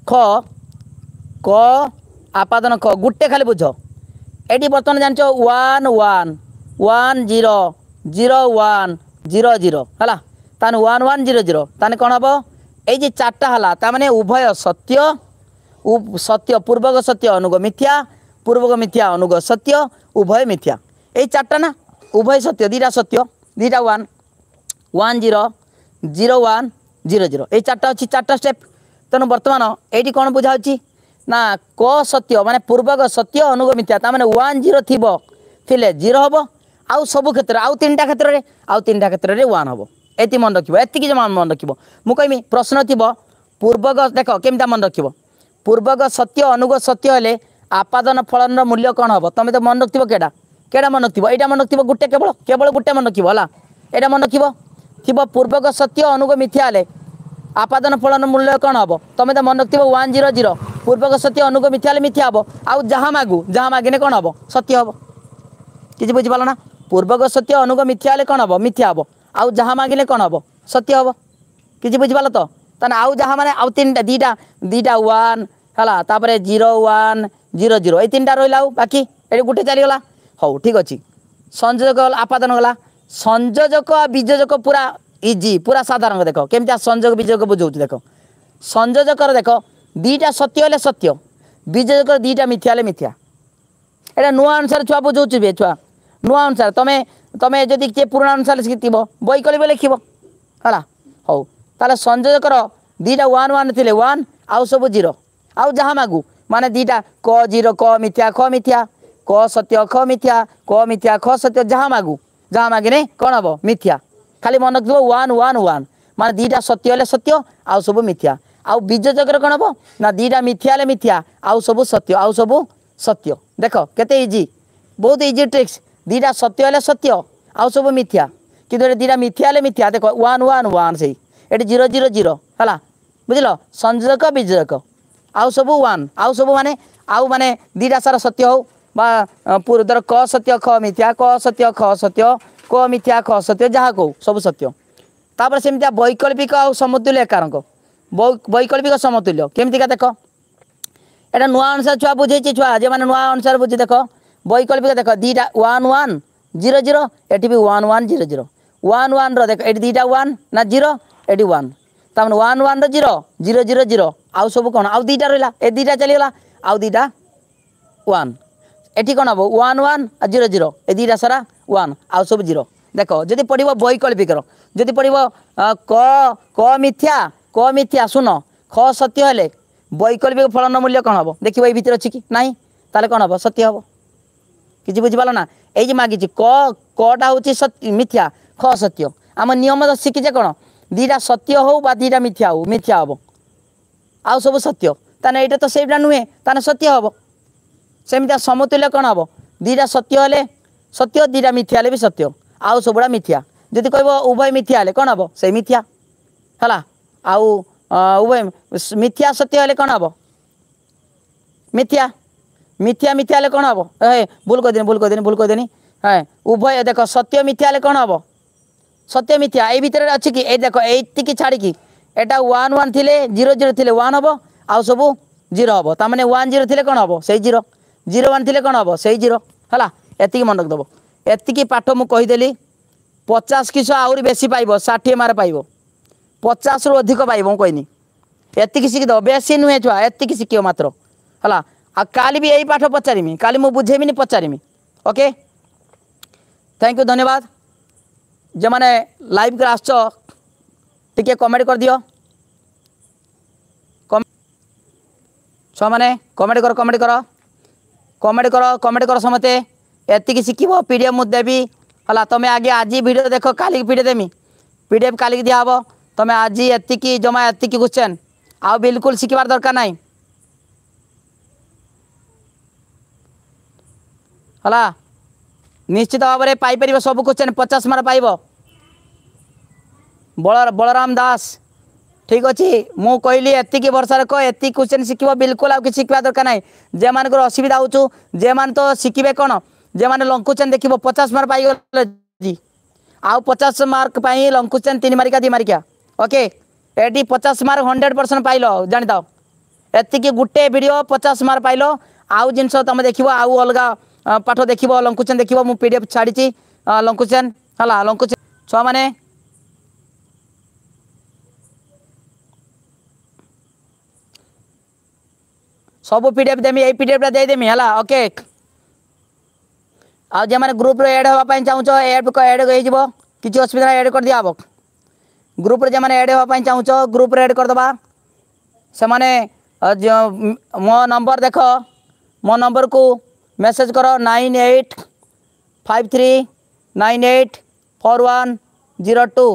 ଖ କ ଆପାଦନ ଖ ଗୋଟେ ଖାଲି ବୁଝ ଏଠି ବର୍ତ୍ତମାନ ଜାଣିଛ one one one zero zero one zero zero ହେଲା ତାହେଲେ ୱାନ୍ ୱାନ୍ ଜିରୋ ଜିରୋ ତାହେଲେ କ'ଣ ହେବ ଏଇ ଯେ ଚାରିଟା ହେଲା ତାମାନେ ଉଭୟ ସତ୍ୟ ସତ୍ୟ ପୂର୍ବକ ସତ୍ୟ ଅନୁଗ ମିଥ୍ୟା ପୂର୍ବକ ମିଥ୍ୟା ଅନୁଗ ସତ୍ୟ ଉଭୟ ମିଥ୍ୟା ଏଇ ଚାରିଟା ନା ଉଭୟ ସତ୍ୟ ଦୁଇଟା ସତ୍ୟ ଦୁଇଟା one one zero zero one zero zero ଏଇ ଚାରିଟା ଅଛି ଚାରିଟା ଷ୍ଟେପ୍ ତେଣୁ ବର୍ତ୍ତମାନ ଏଇଠି କ'ଣ ବୁଝାହେଉଛି ନା କ ସତ୍ୟ ମାନେ ପୂର୍ବକ ସତ୍ୟ ଅନୁଗମିତା ତା'ମାନେ ୱାନ୍ ଜିରୋ ଥିବ ଥିଲେ ଜିରୋ ହେବ ଆଉ ସବୁ କ୍ଷେତ୍ରରେ ଆଉ ତିନିଟା କ୍ଷେତ୍ରରେ ଆଉ ତିନିଟା କ୍ଷେତ୍ରରେ ୱାନ୍ ହେବ ଏତି ମନେ ରଖିବ ଏତିକି ଜମା ମନେ ରଖିବ ମୁଁ କହିମି ପ୍ରଶ୍ନ ଥିବ ପୂର୍ବକ ଦେଖ କେମିତିଆ ମନେ ରଖିବ ପୂର୍ବକ ସତ୍ୟ ଅନୁଗ ସତ୍ୟ ହେଲେ ଆପାଦନ ଫଳନର ମୂଲ୍ୟ କ'ଣ ହେବ ତୁମେ ତ ମନେ ରଖିଥିବ କେଟା କେଇଟା ମନେ ରଖିବ ଏଇଟା ମନେ ରଖିବ ଗୋଟେ କେବଳ କେବଳ ଗୋଟେ ମନେ ରଖିବ ହେଲା ଏଇଟା ମନେ ରଖିବ ଥିବ ପୂର୍ବକ ସତ୍ୟ ଅନୁଗ ମିଥ୍ୟା ହେଲେ ଆପାଦନ ଫଳନ ମୂଲ୍ୟ କ'ଣ ହେବ ତମେ ତ ମନେ ରଖିଥିବ ୱାନ୍ ଜିରୋ ଜିରୋ ପୂର୍ବକ ସତ୍ୟ ଅନୁଗ ମିଥ୍ୟା ହେଲେ ମିଥ୍ୟା ହେବ ଆଉ ଯାହା ମାଗୁ ଯାହା ମାଗିଲେ କ'ଣ ହେବ ସତ୍ୟ ହେବ କିଛି ବୁଝିପାରିଲ ନା ପୂର୍ବକ ସତ୍ୟ ଅନୁଗ ମିଥ୍ୟା ହେଲେ କ'ଣ ହେବ ମିଥ୍ୟା ହେବ ଆଉ ଯାହା ମାଗିଲେ କ'ଣ ହେବ ସତ୍ୟ ହେବ କିଛି ବୁଝିପାରିଲ ତ ତାହେଲେ ଆଉ ଯାହା ମାନେ ଆଉ ତିନିଟା ଦୁଇଟା ଦୁଇଟା ୱାନ୍ ହେଲା ତାପରେ ଜିରୋ ୱାନ୍ ଜିରୋ ଜିରୋ ଏଇ ତିନିଟା ରହିଲା ଆଉ ବାକି ଏଠି ଗୋଟେ ଚାଲିଗଲା ହଉ ଠିକ୍ ଅଛି ସଂଯୋଜକ ଆପାଦନ ଗଲା ସଂଯୋଜକ ଆଉ ବିଯୋଜକ ପୁରା ଇଜି ପୁରା ସାଧାରଣ ଦେଖ କେମିତି ସଂଯୋଗ ବିଯୋଗ ବୁଝାଉଛୁ ଦେଖ ସଂଯୋଜକର ଦେଖ ଦୁଇଟା ସତ୍ୟ ହେଲେ ସତ୍ୟ ବିଯୋଜକର ଦୁଇଟା ମିଥ୍ୟା ହେଲେ ମିଥ୍ୟା ଏଇଟା ନୂଆ ଅନୁସାରେ ଛୁଆ ବୁଝାଉଛୁ ବି ଛୁଆ ନୂଆ ଅନୁସାରେ ତମେ ତମେ ଯଦି କିଏ ପୁରୁଣା ଅନୁସାରେ ଶିଖିଥିବ ବହି କଲି ବି ଲେଖିବ ହେଲା ହଉ ତାହେଲେ ସଂଯୋଜକର ଦୁଇଟା ୱାନ୍ ୱାନ୍ ଥିଲେ ୱାନ୍ ଆଉ ସବୁ ଜିରୋ ଆଉ ଯାହା ମାଗୁ ମାନେ ଦୁଇଟା କ ଜିରୋ କ ମିଥ୍ୟା ଖ ମିଥ୍ୟା ক ସତ୍ୟ ଖ ମିଥ୍ୟା କ ମିଥ୍ୟା ଖ ସତ୍ୟ ଯାହା ମାଗୁ ଯାହା ମାଗିନେ କ'ଣ ହେବ ମିଥ୍ୟା ଖାଲି ମନେ ରଖିବ ୱାନ୍ ୱାନ୍ ୱାନ୍ ମାନେ ଦୁଇଟା ସତ୍ୟ ହେଲେ ସତ୍ୟ ଆଉ ସବୁ ମିଥ୍ୟା ଆଉ ବୀଜଯୋଗରେ କ'ଣ ହେବ ନା ଦୁଇଟା ମିଥ୍ୟା ହେଲେ ମିଥ୍ୟା ଆଉ ସବୁ ସତ୍ୟ ଆଉ ସବୁ ସତ୍ୟ ଦେଖ କେତେ ଇଜି ବହୁତ ଇଜି ଟ୍ରିକ୍ସ ଦୁଇଟା ସତ୍ୟ ହେଲେ ସତ୍ୟ ଆଉ ସବୁ ମିଥ୍ୟା କିନ୍ତୁ ଏଠି ଦୁଇଟା ମିଥ୍ୟା ହେଲେ ମିଥ୍ୟା ଦେଖ ୱାନ୍ ୱାନ୍ ୱାନ୍ ସେଇ ଏଠି ଜିରୋ ଜିରୋ ଜିରୋ ହେଲା ବୁଝିଲ ସଂଯୋଜକ ବିଯୋଜକ ଆଉ ସବୁ ୱାନ୍ ଆଉ ସବୁ ମାନେ ଆଉ ମାନେ ଦୁଇଟା ସାରା ସତ୍ୟ ହଉ ବା ପୁର ଧର କ ସତ୍ୟ ଖ ମିଥ୍ୟା କ ସତ୍ୟ ଖ ସତ୍ୟ କ ମିଥ୍ୟା ଖ ସତ୍ୟ ଯାହା କହୁ ସବୁ ସତ୍ୟ ତାପରେ ସେମିତିଆ ବୈକଳ୍ପିକ ଆଉ ସମତୁଲ୍ୟ ଏକାରଙ୍କ ବୈକଳ୍ପିକ ସମତୁଲ୍ୟ କେମିତିକା ଦେଖ ଏଇଟା ନୂଆ ଅନୁସାରେ ଛୁଆ ବୁଝେଇଛି ଛୁଆ ଯେମାନେ ନୂଆ ଅନୁସାରେ ବୁଝି ଦେଖ ବୈକଳ୍ପିକ ଦେଖ ଦୁଇଟା ୱାନ୍ ୱାନ୍ ଜିରୋ ଜିରୋ ଏଠି ବି one one zero zero one ୱାନ୍ର ଦେଖ ଏଠି ଦୁଇଟା ୱାନ୍ ନା ଜିରୋ ଏଠି ୱାନ୍ ତାମାନେ ୱାନ୍ ୱାନ୍ର ଜିରୋ ଜିରୋ ଜିରୋ ଜିରୋ ଆଉ ସବୁ କ'ଣ ଆଉ ଦୁଇଟା ରହିଲା ଏ ଦୁଇଟା ଚାଲିଗଲା ଆଉ ଦୁଇଟା ୱାନ୍ এটি কোণ হব ওয়ান ওয়ান আর জিরো জিরো এই দুইটা সারা ওয়ান আউ সব জিরো দেখ যদি পড়ব বৈকল্পিকর যদি পড়ব ক ক মিথ্যা ক মিথ্যা শুন খ সত্য হলে বৈকল্পিক ফলন মূল্য কোণ হব দেখব এই ভিতরে অছি কি না তাহলে কোণ হব সত্য হব কিছু বুঝিপাল না এই যে মাগিছি ক কটা হচ্ছে মিথ্যা খ সত্য আমার নিয়ম শিখিছে কোণ দুইটা সত্য হোক বা দুইটা মিথ্যা হোক মিথ্যা হব আউ সব সত্য তাহলে এটা তো সেইটা নুহে তাহলে সত্য হব ସେମିତିଆ ସମତୁଲ୍ୟ କ'ଣ ହେବ ଦୁଇଟା ସତ୍ୟ ହେଲେ ସତ୍ୟ ଦୁଇଟା ମିଥ୍ୟା ହେଲେ ବି ସତ୍ୟ ଆଉ ସବୁଗୁଡ଼ା ମିଥ୍ୟା ଯଦି କହିବ ଉଭୟ ମିଥ୍ୟା ହେଲେ କ'ଣ ହେବ ସେ ମିଥ୍ୟା ହେଲା ଆଉ ଉଭୟ ମିଥ୍ୟା ସତ୍ୟ ହେଲେ କ'ଣ ହେବ ମିଥ୍ୟା ମିଥ୍ୟା ମିଥ୍ୟା ହେଲେ କ'ଣ ହେବ ହେ ଭୁଲ କହିଦେନି ଭୁଲ କହିଦେନି ଭୁଲ କହିଦେନି ହଁ ଉଭୟ ଦେଖ ସତ୍ୟ ମିଥ୍ୟା ହେଲେ କ'ଣ ହେବ ସତ୍ୟ ମିଥ୍ୟା ଏଇ ଭିତରେ ଅଛି କି ଏଇ ଦେଖ ଏଇତିକି ଛାଡ଼ିକି ଏଇଟା ୱାନ୍ ୱାନ୍ ଥିଲେ ଜିରୋ ଜିରୋ ଥିଲେ ୱାନ୍ ହେବ ଆଉ ସବୁ ଜିରୋ ହେବ ତା ୱାନ୍ ଜିରୋ ଥିଲେ କ'ଣ ହେବ ସେଇ ଜିରୋ जीरो आनते कौन हम से जीरो है ये मन रखदेव एति पाठ मुझे पचास किस आहरी बेस पाइब षाठी मार पाइब पचास रु अधिक पाइब कहनी एति शिखीद बेसी नुहे छुआ एत शिख मात्र है कल भी यही पाठ पचारिमी कल मुझ बुझे पचारिमि ओके थैंक यू धन्यवाद जो मैंने लाइव को आस टे कमेंट कर दियो छुआ कमेंट कर कमेंट कर कमेंट कर कमेंट कर समेत एति की पी डी एफ मुझे देवी हाला तुम आगे आज भिड देख कल भिड देमी पी डी एफ कल दि हम तुम्हें आज एतिक जमा एत क्वेश्चन आउ बिलकुल शिखबार दरकार ना हला निश्चित भाव में पाइप सब क्वेश्चन पचास मार्क पाइब बलराम दास ঠিক আছে মু কইলি এতিকি ভরসা রাখ এত কোশ্চেন শিখব বিলকুল আউ কিছু শিখবা দরকার নাই যে মানুষ অসুবিধা হচ্ছু যে মানে তো শিখবে কোণ যে মানে লঙ্কুচেন দেখব পচাশ মার্ক পাইগলে আউ পচাশ মার্ক পাই লঙ্কুচেন তিন মারিকা দুই মারিকা ওকে এটি পচাশ মার্ক হন্ড্রেড পরসেন্ট পাইল জাঁদাও এতিকি গোটে ভিডিও পচাশ মার্ক পাইল আউ জিনিস তুমি দেখব আউ অলগা পাঠ দেখব লঙ্কুচেন দেখব মু পিডিএফ ছাড়িছি লঙ্কুচেন হল লঙ্কুচেন ছুঁ মানে सब पीडीएफ देमी यही पीडीएफ देदेमी है ओके आज जे मैंने ग्रुप एड होगा चाहो एड एड हो किसी असुविधा एड कर दिया ग्रुप जो मैंने एड होगा चाहो ग्रुप एड करदे से मो नंबर देख मो नंबर को मेसेज कर nine eight five three nine eight four one zero two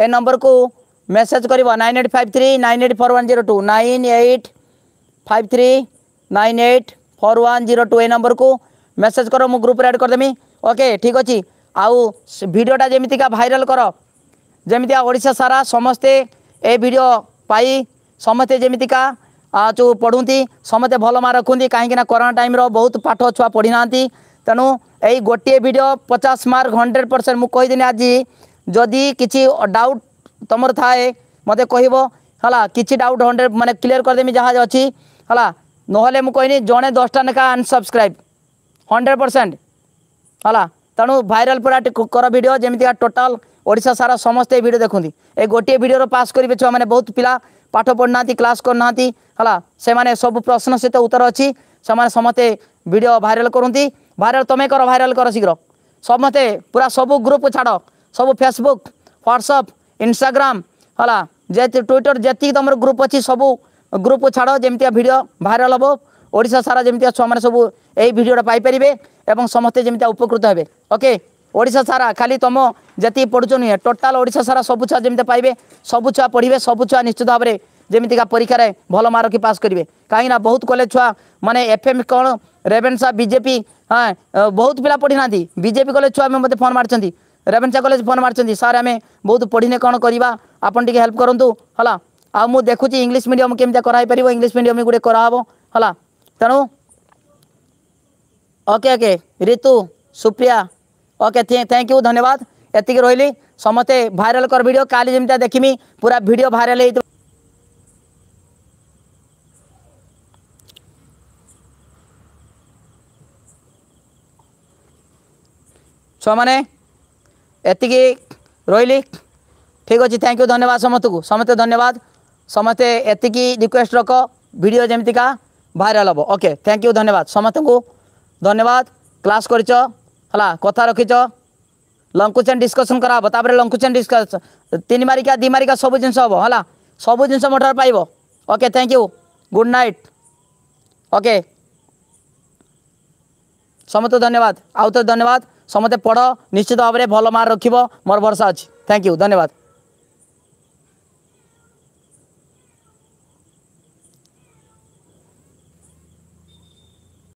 ए नंबर को मेसेज कर nine eight five three nine eight four one zero two nine eight five three nine eight four one zero two ए नंबर को मेसेज कर मु ग्रुप एड करदेमी ओके ठीक अच्छे आउ भिडा जमीका भाइराल कर जमी ओडा सारा समस्ते ये भिड पाई समस्ते जमीका जो पढ़ती समस्ते भल मार्क रखुति कहीं कोरोना टाइम बहुत पाठ छुआ पढ़ी ना तेणु यही गोटे भिड पचास मार्क हंड्रेड परसेंट मुझे आज जदि किसी डाउट तुम थाए मत कह कि डाउट हंड्रेड मैंने क्लीयर करदेमी जहाज अच्छी है ନହେଲେ ମୁଁ କହିନି ଜଣେ ଦଶଟା ଲେଖା ଅନସବସ୍କ୍ରାଇବ୍ ହଣ୍ଡ୍ରେଡ଼ ପରସେଣ୍ଟ ହେଲା ତେଣୁ ଭାଇରାଲ ପୁରା କର ଭିଡ଼ିଓ ଯେମିତିକା ଟୋଟାଲ ଓଡ଼ିଶା ସାରା ସମସ୍ତେ ଏ ଭିଡ଼ିଓ ଦେଖନ୍ତି ଏ ଗୋଟିଏ ଭିଡ଼ିଓର ପାସ୍ କରିବେ ଛୁଆମାନେ ବହୁତ ପିଲା ପାଠ ପଢ଼ୁନାହାନ୍ତି କ୍ଲାସ୍ କରୁନାହାନ୍ତି ହେଲା ସେମାନେ ସବୁ ପ୍ରଶ୍ନ ସହିତ ଉତ୍ତର ଅଛି ସେମାନେ ସମସ୍ତେ ଭିଡ଼ିଓ ଭାଇରାଲ କରନ୍ତି ଭାଇରାଲ ତୁମେ କର ଭାଇରାଲ କର ଶୀଘ୍ର ସମସ୍ତେ ପୁରା ସବୁ ଗ୍ରୁପ୍ ଛାଡ଼ ସବୁ ଫେସବୁକ୍ ହ୍ୱାଟ୍ସଅପ୍ ଇନଷ୍ଟାଗ୍ରାମ ହେଲା ଯେ ଟ୍ୱିଟର ଯେତିକି ତୁମର ଗ୍ରୁପ୍ ଅଛି ସବୁ ଗ୍ରୁପ୍ ଛାଡ଼ ଯେମିତିଆ ଭିଡ଼ିଓ ଭାଇରାଲ୍ ହେବ ଓଡ଼ିଶା ସାରା ଯେମିତିଆ ଛୁଆମାନେ ସବୁ ଏଇ ଭିଡ଼ିଓଟା ପାଇପାରିବେ ଏବଂ ସମସ୍ତେ ଯେମିତିଆ ଉପକୃତ ହେବେ ଓକେ ଓଡ଼ିଶା ସାରା ଖାଲି ତୁମ ଯେତିକି ପଢ଼ୁଛ ନୁହେଁ ଟୋଟାଲ୍ ଓଡ଼ିଶା ସାରା ସବୁ ଛୁଆ ଯେମିତି ପାଇବେ ସବୁ ଛୁଆ ପଢ଼ିବେ ସବୁ ଛୁଆ ନିଶ୍ଚିତ ଭାବରେ ଯେମିତିକା ପରୀକ୍ଷାରେ ଭଲ ମାର୍କ ପାସ୍ କରିବେ କାହିଁକିନା ବହୁତ କଲେଜ ଛୁଆ ମାନେ ଏଫ୍ ଏମ୍ କ'ଣ ରେଭେନ୍ସା ବିଜେପି ହଁ ବହୁତ ପିଲା ପଢ଼ିନାହାନ୍ତି ବିଜେପି କଲେଜ ଛୁଆ ମୋତେ ଫୋନ୍ ମାରିଛନ୍ତି ରେଭେନ୍ସା କଲେଜ ଫୋନ୍ ମାରିଛନ୍ତି ସାର୍ ଆମେ ବହୁତ ପଢ଼ିନେ କ'ଣ କରିବା ଆପଣ ଟିକେ ହେଲ୍ପ କରନ୍ତୁ ହେଲା आ मुझ देखुची इंग्लीश मीडियम केमी कराई पार इंग्लीश मीडियम गुट कराब है तेणु okay okay Ritu Supriya okay thank you धन्यवाद एति रही समस्ते भाइराल कर भिड कल जमीता देखमी पूरा भिड भाइराल छुआने की रही ठीक अच्छे थैंक यू धन्यवाद समस्त को समस्त धन्यवाद समस्ते यतिक रेस्ट रिड जमिति भाइरा हे ओके थैंक यू धन्यवाद को धन्यवाद क्लास गरिच होला कथा रकिच लङ क्वेसन डिस्कसन गराह त लङ क्वेन डिसकस तिन मारिक दुई मारिक सबै जिस हे हो सब जिन्स मोटर okay thank you good night okay समस्तो धन्यवाद आउ आउँदै धन्यवाद समस्तै पढ निश्चित भावना भल मर्क मोर भरोसा अझ थैंक यू धन्यवाद